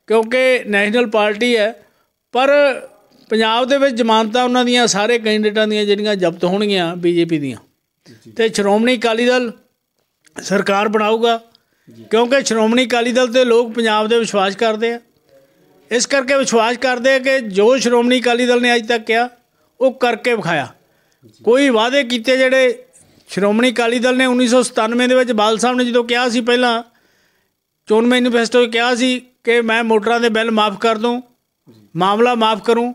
ਕਿਉਂਕਿ ਨੈਸ਼ਨਲ ਪਾਰਟੀ ਹੈ ਪਰ ਪੰਜਾਬ ਦੇ ਵਿੱਚ ਜਮਾਨਤਾਂ ਉਹਨਾਂ ਦੀਆਂ ਸਾਰੇ ਕੈਂਡੀਡੇਟਾਂ ਦੀਆਂ ਜਿਹੜੀਆਂ ਜ਼ਬਤ ਹੋਣਗੀਆਂ ਬੀਜੇਪੀ ਦੀਆਂ ਤੇ ਸ਼੍ਰੋਮਣੀ ਅਕਾਲੀ ਦਲ ਸਰਕਾਰ ਬਣਾਊਗਾ ਕਿਉਂਕਿ ਸ਼੍ਰੋਮਣੀ ਅਕਾਲੀ ਦਲ ਦੇ ਲੋਕ ਪੰਜਾਬ ਦੇ ਵਿਸ਼ਵਾਸ ਕਰਦੇ ਆ ਇਸ ਕਰਕੇ ਵਿਸ਼ਵਾਸ ਕਰਦੇ ਆ ਕਿ ਜੋ ਸ਼੍ਰੋਮਣੀ ਅਕਾਲੀ ਦਲ ਨੇ ਅੱਜ ਤੱਕ ਕਿਹਾ ਉਹ ਕਰਕੇ ਵਿਖਾਇਆ ਕੋਈ ਵਾਅਦੇ ਕੀਤੇ ਜਿਹੜੇ ਸ਼੍ਰੋਮਣੀ ਅਕਾਲੀ ਦਲ ਨੇ 1997 ਦੇ ਵਿੱਚ ਬਾਲ ਸਾਹਿਬ ਨੇ ਜਦੋਂ ਕਿਹਾ ਸੀ ਪਹਿਲਾਂ ਚੋਣ ਮੈਨੀਫੈਸਟੋ ਕਿਹਾ ਸੀ ਕਿ ਮੈਂ ਮੋਟਰਾਂ ਦੇ ਬਿੱਲ ਮਾਫ ਕਰ ਦੂੰ ਮਾਮਲਾ ਮਾਫ ਕਰੂੰ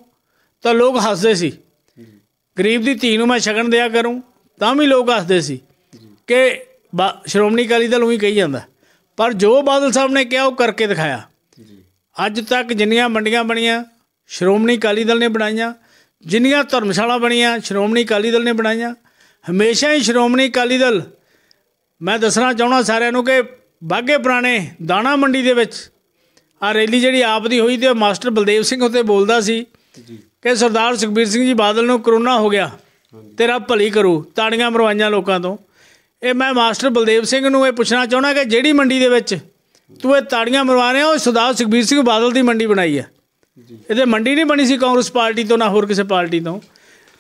ਤਾਂ ਲੋਕ ਹੱਸਦੇ ਸੀ ਗਰੀਬ ਦੀ ਧੀ ਨੂੰ ਮੈਂ ਛਕਣ ਦਿਆ ਕਰੂੰ ਤਾਂ ਵੀ ਲੋਕ ਹੱਸਦੇ ਸੀ ਕਿ ਸ਼੍ਰੋਮਣੀ ਅਕਾਲੀ ਦਲ ਉਹੀ ਕਹੀ ਜਾਂਦਾ ਪਰ ਜੋ ਬਾਦਲ ਸਾਹਿਬ ਨੇ ਕਿਹਾ ਉਹ ਕਰਕੇ ਦਿਖਾਇਆ ਜੀ ਅੱਜ ਤੱਕ ਜਿੰਨੀਆਂ ਮੰਡੀਆਂ ਬਣੀਆਂ ਸ਼੍ਰੋਮਣੀ ਕਾਲੀ ਦਲ ਨੇ ਬਣਾਈਆਂ ਜਿੰਨੀਆਂ ਧਰਮਸ਼ਾਲਾ ਬਣੀਆਂ ਸ਼੍ਰੋਮਣੀ ਕਾਲੀ ਦਲ ਨੇ ਬਣਾਈਆਂ ਹਮੇਸ਼ਾ ਹੀ ਸ਼੍ਰੋਮਣੀ ਕਾਲੀ ਦਲ ਮੈਂ ਦੱਸਣਾ ਚਾਹਣਾ ਸਾਰਿਆਂ ਨੂੰ ਕਿ ਬਾਗੇ ਪੁਰਾਣੇ ਦਾਣਾ ਮੰਡੀ ਦੇ ਵਿੱਚ ਆ ਰੈਲੀ ਜਿਹੜੀ ਆਪ ਦੀ ਹੋਈ ਤੇ ਮਾਸਟਰ ਬਲਦੇਵ ਸਿੰਘ ਉੱਤੇ ਬੋਲਦਾ ਸੀ ਕਿ ਸਰਦਾਰ ਸੁਖਬੀਰ ਸਿੰਘ ਜੀ ਬਾਦਲ ਨੂੰ ਕਰੋਨਾ ਹੋ ਗਿਆ ਤੇਰਾ ਭਲੀ ਕਰੂ ਤਾੜੀਆਂ ਮਰਵਾਈਆਂ ਲੋਕਾਂ ਤੋਂ ਇਹ ਮੈਂ ਮਾਸਟਰ ਬਲਦੇਵ ਸਿੰਘ ਨੂੰ ਇਹ ਪੁੱਛਣਾ ਚਾਹੁੰਦਾ ਕਿ ਜਿਹੜੀ ਮੰਡੀ ਦੇ ਵਿੱਚ ਤੂੰ ਇਹ ਤਾੜੀਆਂ ਮਰਵਾ ਰਿਹਾ ਉਹ ਸਰਦਾਰ ਸੁਖਬੀਰ ਸਿੰਘ ਬਾਦਲ ਦੀ ਮੰਡੀ ਬਣਾਈ ਹੈ ਇਹਦੇ ਮੰਡੀ ਨਹੀਂ ਬਣੀ ਸੀ ਕਾਂਗਰਸ ਪਾਰਟੀ ਤੋਂ ਨਾ ਹੋਰ ਕਿਸੇ ਪਾਰਟੀ ਤੋਂ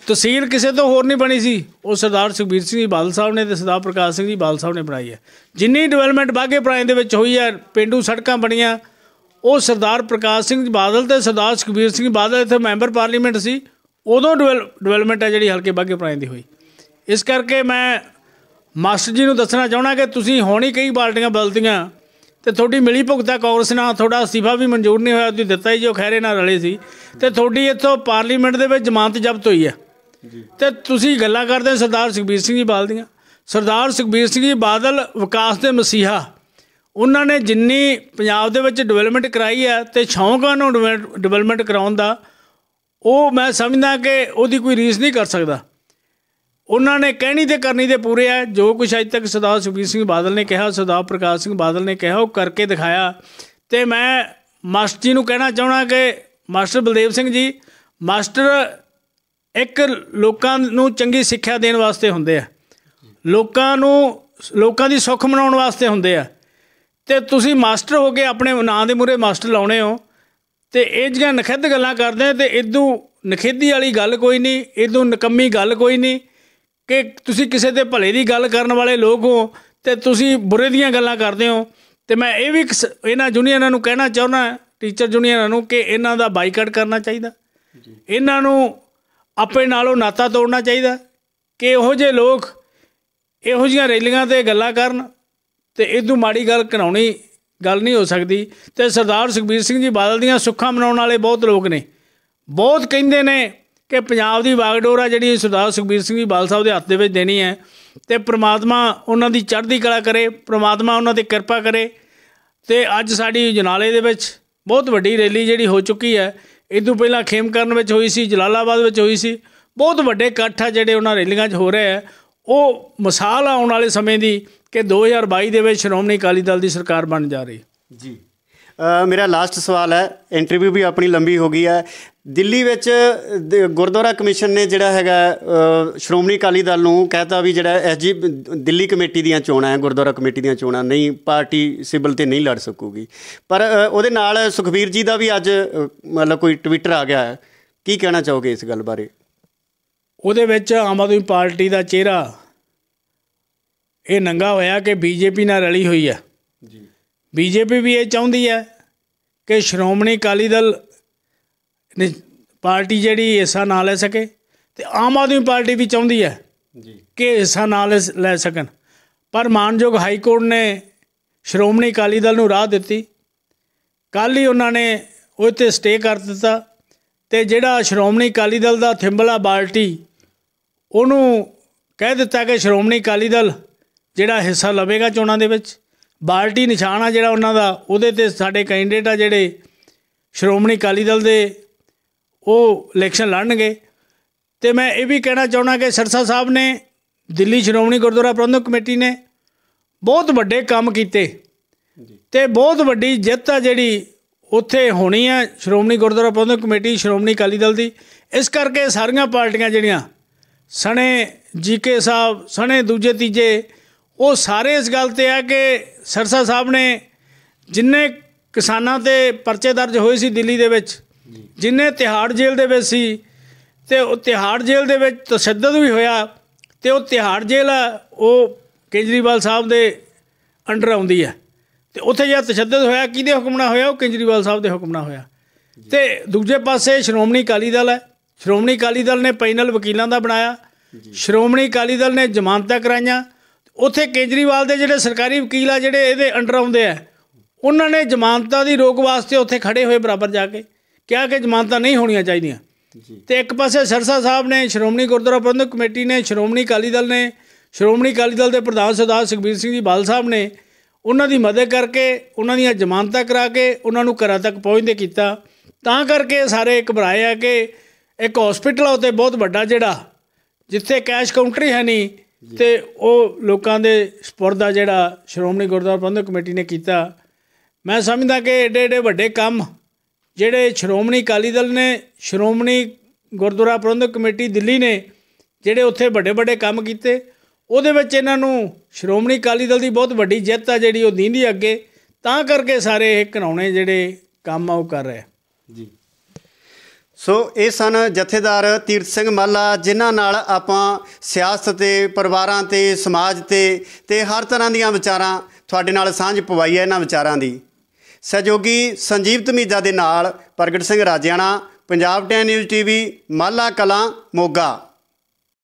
ਤਸਵੀਰ ਕਿਸੇ ਤੋਂ ਹੋਰ ਨਹੀਂ ਬਣੀ ਸੀ ਉਹ ਸਰਦਾਰ ਸੁਖਬੀਰ ਸਿੰਘ ਜੀ ਬਾਦਲ ਸਾਹਿਬ ਨੇ ਤੇ ਸਰਦਾਰ ਪ੍ਰਕਾਸ਼ ਸਿੰਘ ਜੀ ਬਾਦਲ ਸਾਹਿਬ ਨੇ ਬਣਾਈ ਹੈ ਜਿੰਨੀ ਡਿਵੈਲਪਮੈਂਟ ਬਾਗੇ ਪ੍ਰਾਂਤ ਦੇ ਵਿੱਚ ਹੋਈ ਹੈ ਪਿੰਡੂ ਸੜਕਾਂ ਬਣੀਆਂ ਉਹ ਸਰਦਾਰ ਪ੍ਰਕਾਸ਼ ਸਿੰਘ ਜੀ ਬਾਦਲ ਤੇ ਸਰਦਾਰ ਸੁਖਬੀਰ ਸਿੰਘ ਬਾਦਲ ਇੱਥੇ ਮੈਂਬਰ ਪਾਰਲੀਮੈਂਟ ਸੀ ਉਦੋਂ ਡਿਵੈਲਪਮੈਂਟ ਹੈ ਜਿਹੜੀ ਹਲਕੇ ਬਾਗੇ ਪ੍ਰਾਂਤ ਦੀ ਹੋਈ ਇਸ ਕਰਕੇ ਮੈਂ ਮਾਸਟਰ ਜੀ ਨੂੰ ਦੱਸਣਾ ਚਾਹਣਾ ਕਿ ਤੁਸੀਂ ਹੋਣੀ ਕਈ ਬਾਲਟੀਆਂ ਬਦਲਤੀਆਂ ਤੇ ਤੁਹਾਡੀ ਮਿਲੀ ਭੁਗਤਾ ਕਾਂਗਰਸ ਨਾਲ ਤੁਹਾਡਾ ਅਸਤੀਫਾ ਵੀ ਮਨਜ਼ੂਰ ਨਹੀਂ ਹੋਇਆ ਤੁਸੀਂ ਦਿੱਤਾ ਹੀ ਜੋ ਖੈਰੇ ਨਾਲ ਰਲੇ ਸੀ ਤੇ ਤੁਹਾਡੀ ਇੱਥੋਂ ਪਾਰਲੀਮੈਂਟ ਦੇ ਵਿੱਚ ਜ਼ਮਾਨਤ ਜ਼ਬਤ ਹੋਈ ਹੈ ਤੇ ਤੁਸੀਂ ਗੱਲਾਂ ਕਰਦੇ ਸਰਦਾਰ ਸੁਖਬੀਰ ਸਿੰਘ ਜੀ ਬਾਲਦੀਆਂ ਦੀਆਂ ਸਰਦਾਰ ਸੁਖਬੀਰ ਸਿੰਘ ਜੀ ਬਾਦਲ ਵਿਕਾਸ ਦੇ ਮਸੀਹਾ ਉਹਨਾਂ ਨੇ ਜਿੰਨੀ ਪੰਜਾਬ ਦੇ ਵਿੱਚ ਡਿਵੈਲਪਮੈਂਟ ਕਰਾਈ ਹੈ ਤੇ ਸ਼ੌਂਕਾਂ ਨੂੰ ਡਿਵੈਲਪਮੈਂਟ ਕਰਾਉਣ ਦਾ ਉਹ ਮੈਂ ਸਮਝਦਾ ਕਿ ਉਹਦੀ ਕੋਈ ਰੀਸ ਨਹੀਂ ਕਰ ਸਕਦਾ ਉਹਨਾਂ ਨੇ ਕਹਿਣੀ ਤੇ ਕਰਨੀ ਦੇ ਪੂਰੇ ਆ ਜੋ ਕੁਝ ਅਜ ਤੱਕ ਸਰਦਾਰ ਸੁਖਬੀਰ ਸਿੰਘ ਬਾਦਲ ਨੇ ਕਿਹਾ ਸਰਦਾਰ ਪ੍ਰਕਾਸ਼ ਸਿੰਘ ਬਾਦਲ ਨੇ ਕਿਹਾ ਉਹ ਕਰਕੇ ਦਿਖਾਇਆ ਤੇ ਮੈਂ ਮਾਸਟਰ ਜੀ ਨੂੰ ਕਹਿਣਾ ਚਾਹਣਾ ਕਿ ਮਾਸਟਰ ਬਲਦੇਵ ਸਿੰਘ ਜੀ ਮਾਸਟਰ ਇੱਕ ਲੋਕਾਂ ਨੂੰ ਚੰਗੀ ਸਿੱਖਿਆ ਦੇਣ ਵਾਸਤੇ ਹੁੰਦੇ ਆ ਲੋਕਾਂ ਨੂੰ ਲੋਕਾਂ ਦੀ ਸੁੱਖ ਮਨਾਉਣ ਵਾਸਤੇ ਹੁੰਦੇ ਆ ਤੇ ਤੁਸੀਂ ਮਾਸਟਰ ਹੋ ਕੇ ਆਪਣੇ ਨਾਂ ਦੇ ਮੂਰੇ ਮਾਸਟਰ ਲਾਉਣੇ ਹੋ ਤੇ ਇਹ ਜਿਹੜੀਆਂ ਨਖਿੱਧ ਗੱਲਾਂ ਕਰਦੇ ਆ ਤੇ ਇਦੋਂ ਨਖੇਦੀ ਵਾਲੀ ਗੱਲ ਕੋਈ ਨਹੀਂ ਇਦੋਂ ਨਕੰਮੀ ਗੱਲ ਕੋਈ ਨਹੀਂ ਕਿ ਤੁਸੀਂ ਕਿਸੇ ਦੇ ਭਲੇ ਦੀ ਗੱਲ ਕਰਨ ਵਾਲੇ ਲੋਕ ਹੋ ਤੇ ਤੁਸੀਂ ਬੁਰੇ ਦੀਆਂ ਗੱਲਾਂ ਕਰਦੇ ਹੋ ਤੇ ਮੈਂ ਇਹ ਵੀ ਇਹਨਾਂ ਜੂਨੀਅਰਾਂ ਨੂੰ ਕਹਿਣਾ ਚਾਹੁੰਦਾ ਟੀਚਰ ਜੁਨੀਅਰਾਂ ਨੂੰ ਕਿ ਇਹਨਾਂ ਦਾ ਬਾਈਕਾਟ ਕਰਨਾ ਚਾਹੀਦਾ ਇਹਨਾਂ ਨੂੰ ਆਪੇ ਨਾਲੋਂ ਨਾਤਾ ਤੋੜਨਾ ਚਾਹੀਦਾ ਕਿ ਇਹੋ ਜਿਹੇ ਲੋਕ ਇਹੋ ਜੀਆਂ ਰੈਲੀਆਂ ਤੇ ਗੱਲਾਂ ਕਰਨ ਤੇ ਇਦੋਂ ਮਾੜੀ ਗੱਲ ਕਰਾਉਣੀ ਗੱਲ ਨਹੀਂ ਹੋ ਸਕਦੀ ਤੇ ਸਰਦਾਰ ਸੁਖਬੀਰ ਸਿੰਘ ਜੀ ਬਾਦਲ ਦੀਆਂ ਸੁੱਖਾਂ ਮਨਾਉਣ ਵਾਲੇ ਬਹੁਤ ਲੋਕ ਨੇ ਬਹੁਤ ਕਹਿੰਦੇ ਨੇ ਕਿ ਪੰਜਾਬ ਦੀ ਵਾਗਡੋਰ ਆ ਜਿਹੜੀ ਸਰਦਾਰ ਸੁਖਬੀਰ ਸਿੰਘ ਜੀ ਬਾਲ ਸਾਹਿਬ ਦੇ ਹੱਥ ਦੇ ਵਿੱਚ ਦੇਣੀ ਹੈ ਤੇ ਪ੍ਰਮਾਤਮਾ ਉਹਨਾਂ ਦੀ ਚੜ੍ਹਦੀ ਕਲਾ ਕਰੇ ਪ੍ਰਮਾਤਮਾ ਉਹਨਾਂ ਤੇ ਕਿਰਪਾ ਕਰੇ ਤੇ ਅੱਜ ਸਾਡੀ ਜਨਾਲੇ ਦੇ ਵਿੱਚ ਬਹੁਤ ਵੱਡੀ ਰੈਲੀ ਜਿਹੜੀ ਹੋ ਚੁੱਕੀ ਹੈ ਇਦੋਂ ਤੋਂ ਪਹਿਲਾਂ ਖੇਮਕਰਨ ਵਿੱਚ ਹੋਈ ਸੀ ਜਲਾਲਾਬਾਦ ਵਿੱਚ ਹੋਈ ਸੀ ਬਹੁਤ ਵੱਡੇ ਇਕੱਠ ਆ ਜਿਹੜੇ ਉਹਨਾਂ ਰੈਲੀਆਂ 'ਚ ਹੋ ਰਹੇ ਆ ਉਹ ਮਿਸਾਲ ਆਉਣ ਵਾਲੇ ਸਮੇਂ ਦੀ ਕਿ 2022 ਦੇ ਵਿੱਚ ਸ਼੍ਰੋਮਣੀ ਅਕਾਲੀ ਦਲ ਦੀ ਸਰਕਾਰ ਬਣ ਜਾ ਰਹੀ ਜੀ ਮੇਰਾ ਲਾਸਟ ਸਵਾਲ ਹੈ ਇੰਟਰਵਿਊ ਵੀ ਆਪਣੀ ਲੰਬੀ ਹੋ ਗਈ ਹੈ ਦਿੱਲੀ ਵਿੱਚ ਗੁਰਦੁਆਰਾ ਕਮਿਸ਼ਨ ਨੇ ਜਿਹੜਾ ਹੈਗਾ ਸ਼੍ਰੋਮਣੀ ਅਕਾਲੀ ਦਲ ਨੂੰ ਕਹਤਾ ਵੀ ਜਿਹੜਾ ਐਸਜੀ ਦਿੱਲੀ ਕਮੇਟੀ ਦੀਆਂ ਚੋਣਾਂ ਹੈ ਗੁਰਦੁਆਰਾ ਕਮੇਟੀ ਦੀਆਂ ਚੋਣਾਂ ਨਹੀਂ ਪਾਰਟੀ ਸਿਬਲ ਤੇ ਨਹੀਂ ਲੜ ਸਕੂਗੀ ਪਰ ਉਹਦੇ ਨਾਲ ਸੁਖਵੀਰ ਜੀ ਦਾ ਵੀ ਅੱਜ ਮਤਲਬ ਕੋਈ ਟਵਿੱਟਰ ਆ ਗਿਆ ਹੈ ਕੀ ਕਹਿਣਾ ਚਾਹੋਗੇ ਇਸ ਗੱਲ ਬਾਰੇ ਉਹਦੇ ਵਿੱਚ ਆਮ ਆਦਮੀ ਪਾਰਟੀ ਦਾ ਚਿਹਰਾ ਇਹ ਨੰਗਾ ਹੋਇਆ ਕਿ ਬੀਜੇਪੀ ਨਾਲ ਰਲੀ ਹੋਈ ਹੈ ਜੀ ਬੀਜੇਪੀ ਵੀ ਇਹ ਚਾਹੁੰਦੀ ਹੈ ਕਿ ਸ਼੍ਰੋਮਣੀ ਅਕਾਲੀ ਦਲ ਨਹੀਂ ਪਾਰਟੀ ਜਿਹੜੀ ਹਿੱਸਾ ਨਾ ਲੈ ਸਕੇ ਤੇ ਆਮ ਆਦਮੀ ਪਾਰਟੀ ਵੀ ਚਾਹੁੰਦੀ ਹੈ ਜੀ ਕਿ ਹਿੱਸਾ ਨਾ ਲੈ ਸਕਣ ਪਰ ਮਾਨਯੋਗ ਹਾਈ ਕੋਰਟ ਨੇ ਸ਼੍ਰੋਮਣੀ ਅਕਾਲੀ ਦਲ ਨੂੰ ਰਾਹ ਦਿੱਤੀ ਕੱਲ ਹੀ ਉਹਨਾਂ ਨੇ ਉਹ ਤੇ ਸਟੇ ਕਰ ਦਿੱਤਾ ਤੇ ਜਿਹੜਾ ਸ਼੍ਰੋਮਣੀ ਅਕਾਲੀ ਦਲ ਦਾ ਥਿੰਬਲਾ ਬਾਲਟੀ ਉਹਨੂੰ ਕਹਿ ਦਿੱਤਾ ਕਿ ਸ਼੍ਰੋਮਣੀ ਅਕਾਲੀ ਦਲ ਜਿਹੜਾ ਹਿੱਸਾ ਲਵੇਗਾ ਚੋਣਾਂ ਦੇ ਵਿੱਚ ਬਾਲਟੀ ਨਿਸ਼ਾਨਾ ਜਿਹੜਾ ਉਹਨਾਂ ਦਾ ਉਹਦੇ ਤੇ ਸਾਡੇ ਕੈਂਡੀਡੇਟ ਆ ਜਿਹੜੇ ਸ਼੍ਰੋਮਣੀ ਅਕਾਲੀ ਦਲ ਦੇ ਉਹ ਇਲੈਕਸ਼ਨ ਲੜਨਗੇ ਤੇ ਮੈਂ ਇਹ ਵੀ ਕਹਿਣਾ ਚਾਹੁੰਦਾ ਕਿ ਸਰਸਾ ਸਾਹਿਬ ਨੇ ਦਿੱਲੀ ਸ਼੍ਰੋਮਣੀ ਗੁਰਦੁਆਰਾ ਪ੍ਰਬੰਧਕ ਕਮੇਟੀ ਨੇ ਬਹੁਤ ਵੱਡੇ ਕੰਮ ਕੀਤੇ ਤੇ ਬਹੁਤ ਵੱਡੀ ਜਿੱਤ ਆ ਜਿਹੜੀ ਉੱਥੇ ਹੋਣੀ ਆ ਸ਼੍ਰੋਮਣੀ ਗੁਰਦੁਆਰਾ ਪ੍ਰਬੰਧਕ ਕਮੇਟੀ ਸ਼੍ਰੋਮਣੀ ਅਕਾਲੀ ਦਲ ਦੀ ਇਸ ਕਰਕੇ ਸਾਰੀਆਂ ਪਾਰਟੀਆਂ ਜਿਹੜੀਆਂ ਸਣੇ ਜੀਕੇ ਸਾਹਿਬ ਸਣੇ ਦੂਜੇ ਤੀਜੇ ਉਹ ਸਾਰੇ ਇਸ ਗੱਲ ਤੇ ਆ ਕਿ ਸਰਸਾ ਸਾਹਿਬ ਨੇ ਜਿੰਨੇ ਕਿਸਾਨਾਂ ਤੇ ਪਰਚੇ ਦਰਜ ਹੋਏ ਸੀ ਦਿੱਲੀ ਦੇ ਵਿੱਚ ਜਿਨੇ ਤਿਹਾੜ ਜੇਲ੍ਹ ਦੇ ਵਿੱਚ ਸੀ ਤੇ ਉਹ ਤਿਹਾੜ ਜੇਲ੍ਹ ਦੇ ਵਿੱਚ ਤਸ਼ੱਦਦ ਵੀ ਹੋਇਆ ਤੇ ਉਹ ਤਿਹਾੜ ਜੇਲ੍ਹ ਆ ਉਹ ਕੇਜਰੀਵਾਲ ਸਾਹਿਬ ਦੇ ਅੰਡਰ ਆਉਂਦੀ ਹੈ ਤੇ ਉੱਥੇ ਜਿਹੜਾ ਤਸ਼ੱਦਦ ਹੋਇਆ ਕਿਹਦੇ ਹੁਕਮ ਨਾਲ ਹੋਇਆ ਉਹ ਕੇਜਰੀਵਾਲ ਸਾਹਿਬ ਦੇ ਹੁਕਮ ਨਾਲ ਹੋਇਆ ਤੇ ਦੂਜੇ ਪਾਸੇ ਸ਼੍ਰੋਮਣੀ ਅਕਾਲੀ ਦਲ ਹੈ ਸ਼੍ਰੋਮਣੀ ਅਕਾਲੀ ਦਲ ਨੇ ਪੈਨਲ ਵਕੀਲਾਂ ਦਾ ਬਣਾਇਆ ਸ਼੍ਰੋਮਣੀ ਅਕਾਲੀ ਦਲ ਨੇ ਜ਼ਮਾਨਤਾਂ ਕਰਾਈਆਂ ਉੱਥੇ ਕੇਜਰੀਵਾਲ ਦੇ ਜਿਹੜੇ ਸਰਕਾਰੀ ਵਕੀਲ ਆ ਜਿਹੜੇ ਇਹਦੇ ਅੰਡਰ ਆਉਂਦੇ ਆ ਉਹਨਾਂ ਨੇ ਜ਼ਮਾਨਤਾਂ ਦੀ ਰੋਕ ਵਾਸਤੇ ਉੱਥੇ ਖੜੇ ਹੋਏ ਬਰਾਬਰ ਜਾ ਕੇ ਕਿਹਾ ਕਿ ਜ਼ਮਾਨਤਾਂ ਨਹੀਂ ਹੋਣੀਆਂ ਚਾਹੀਦੀਆਂ ਜੀ ਤੇ ਇੱਕ ਪਾਸੇ ਸਰਸਾ ਸਾਹਿਬ ਨੇ ਸ਼੍ਰੋਮਣੀ ਗੁਰਦੁਆਰਾ ਪ੍ਰਬੰਧਕ ਕਮੇਟੀ ਨੇ ਸ਼੍ਰੋਮਣੀ ਅਕਾਲੀ ਦਲ ਨੇ ਸ਼੍ਰੋਮਣੀ ਅਕਾਲੀ ਦਲ ਦੇ ਪ੍ਰਧਾਨ ਸਰਦਾਰ ਸੁਖਬੀਰ ਸਿੰਘ ਜੀ ਬਾਲ ਸਾਹਿਬ ਨੇ ਉਹਨਾਂ ਦੀ ਮਦਦ ਕਰਕੇ ਉਹਨਾਂ ਦੀਆਂ ਜ਼ਮਾਨਤਾਂ ਕਰਾ ਕੇ ਉਹਨਾਂ ਨੂੰ ਘਰਾਂ ਤੱਕ ਪਹੁੰਚਦੇ ਕੀਤਾ ਤਾਂ ਕਰਕੇ ਸਾਰੇ ਇੱਕ ਬਰਾਏ ਆ ਕਿ ਇੱਕ ਹਸਪੀਟਲ ਆ ਉਤੇ ਬਹੁਤ ਵੱਡਾ ਜਿਹੜਾ ਜਿੱਥੇ ਕੈਸ਼ ਕਾਊਂਟਰ ਹੀ ਹੈ ਨਹੀਂ ਤੇ ਉਹ ਲੋਕਾਂ ਦੇ ਸਪੁਰਦ ਆ ਜਿਹੜਾ ਸ਼੍ਰੋਮਣੀ ਗੁਰਦੁਆਰਾ ਪ੍ਰਬੰਧਕ ਕਮੇਟੀ ਨੇ ਕੀਤਾ ਮੈਂ ਸਮਝਦਾ ਕਿ ਏਡੇ ਏਡੇ ਵੱਡੇ ਕੰਮ ਜਿਹੜੇ ਸ਼੍ਰੋਮਣੀ ਅਕਾਲੀ ਦਲ ਨੇ ਸ਼੍ਰੋਮਣੀ ਗੁਰਦੁਆਰਾ ਪ੍ਰਬੰਧਕ ਕਮੇਟੀ ਦਿੱਲੀ ਨੇ ਜਿਹੜੇ ਉੱਥੇ ਵੱਡੇ ਵੱਡੇ ਕੰਮ ਕੀਤੇ ਉਹਦੇ ਵਿੱਚ ਇਹਨਾਂ ਨੂੰ ਸ਼੍ਰੋਮਣੀ ਅਕਾਲੀ ਦਲ ਦੀ ਬਹੁਤ ਵੱਡੀ ਜਿੱਤ ਆ ਜਿਹੜੀ ਉਹ ਦੀਂਦੀ ਅੱਗੇ ਤਾਂ ਕਰਕੇ ਸਾਰੇ ਇਹ ਘਨਾਉਣੇ ਜਿਹੜੇ ਕੰਮ ਆ ਉਹ ਕਰ ਰਹੇ ਜੀ ਸੋ ਇਹ ਸਨ ਜਥੇਦਾਰ ਤੀਰਤ ਸਿੰਘ ਮੱਲਾ ਜਿਨ੍ਹਾਂ ਨਾਲ ਆਪਾਂ ਸਿਆਸਤ ਤੇ ਪਰਿਵਾਰਾਂ ਤੇ ਸਮਾਜ ਤੇ ਤੇ ਹਰ ਤਰ੍ਹਾਂ ਦੀਆਂ ਵਿਚਾਰਾਂ ਤੁਹਾਡੇ ਨਾਲ ਸਾਂਝ ਪਵਾਈ ਹੈ ਇਹਨਾਂ ਵਿਚਾਰਾਂ ਦੀ ਸਹਿਯੋਗੀ ਸੰਜੀਵ ਤਮੀਜ਼ਾ ਦੇ ਨਾਲ Pargat Singh Rajiana Punjab Ten News TV Mala Kalan Moga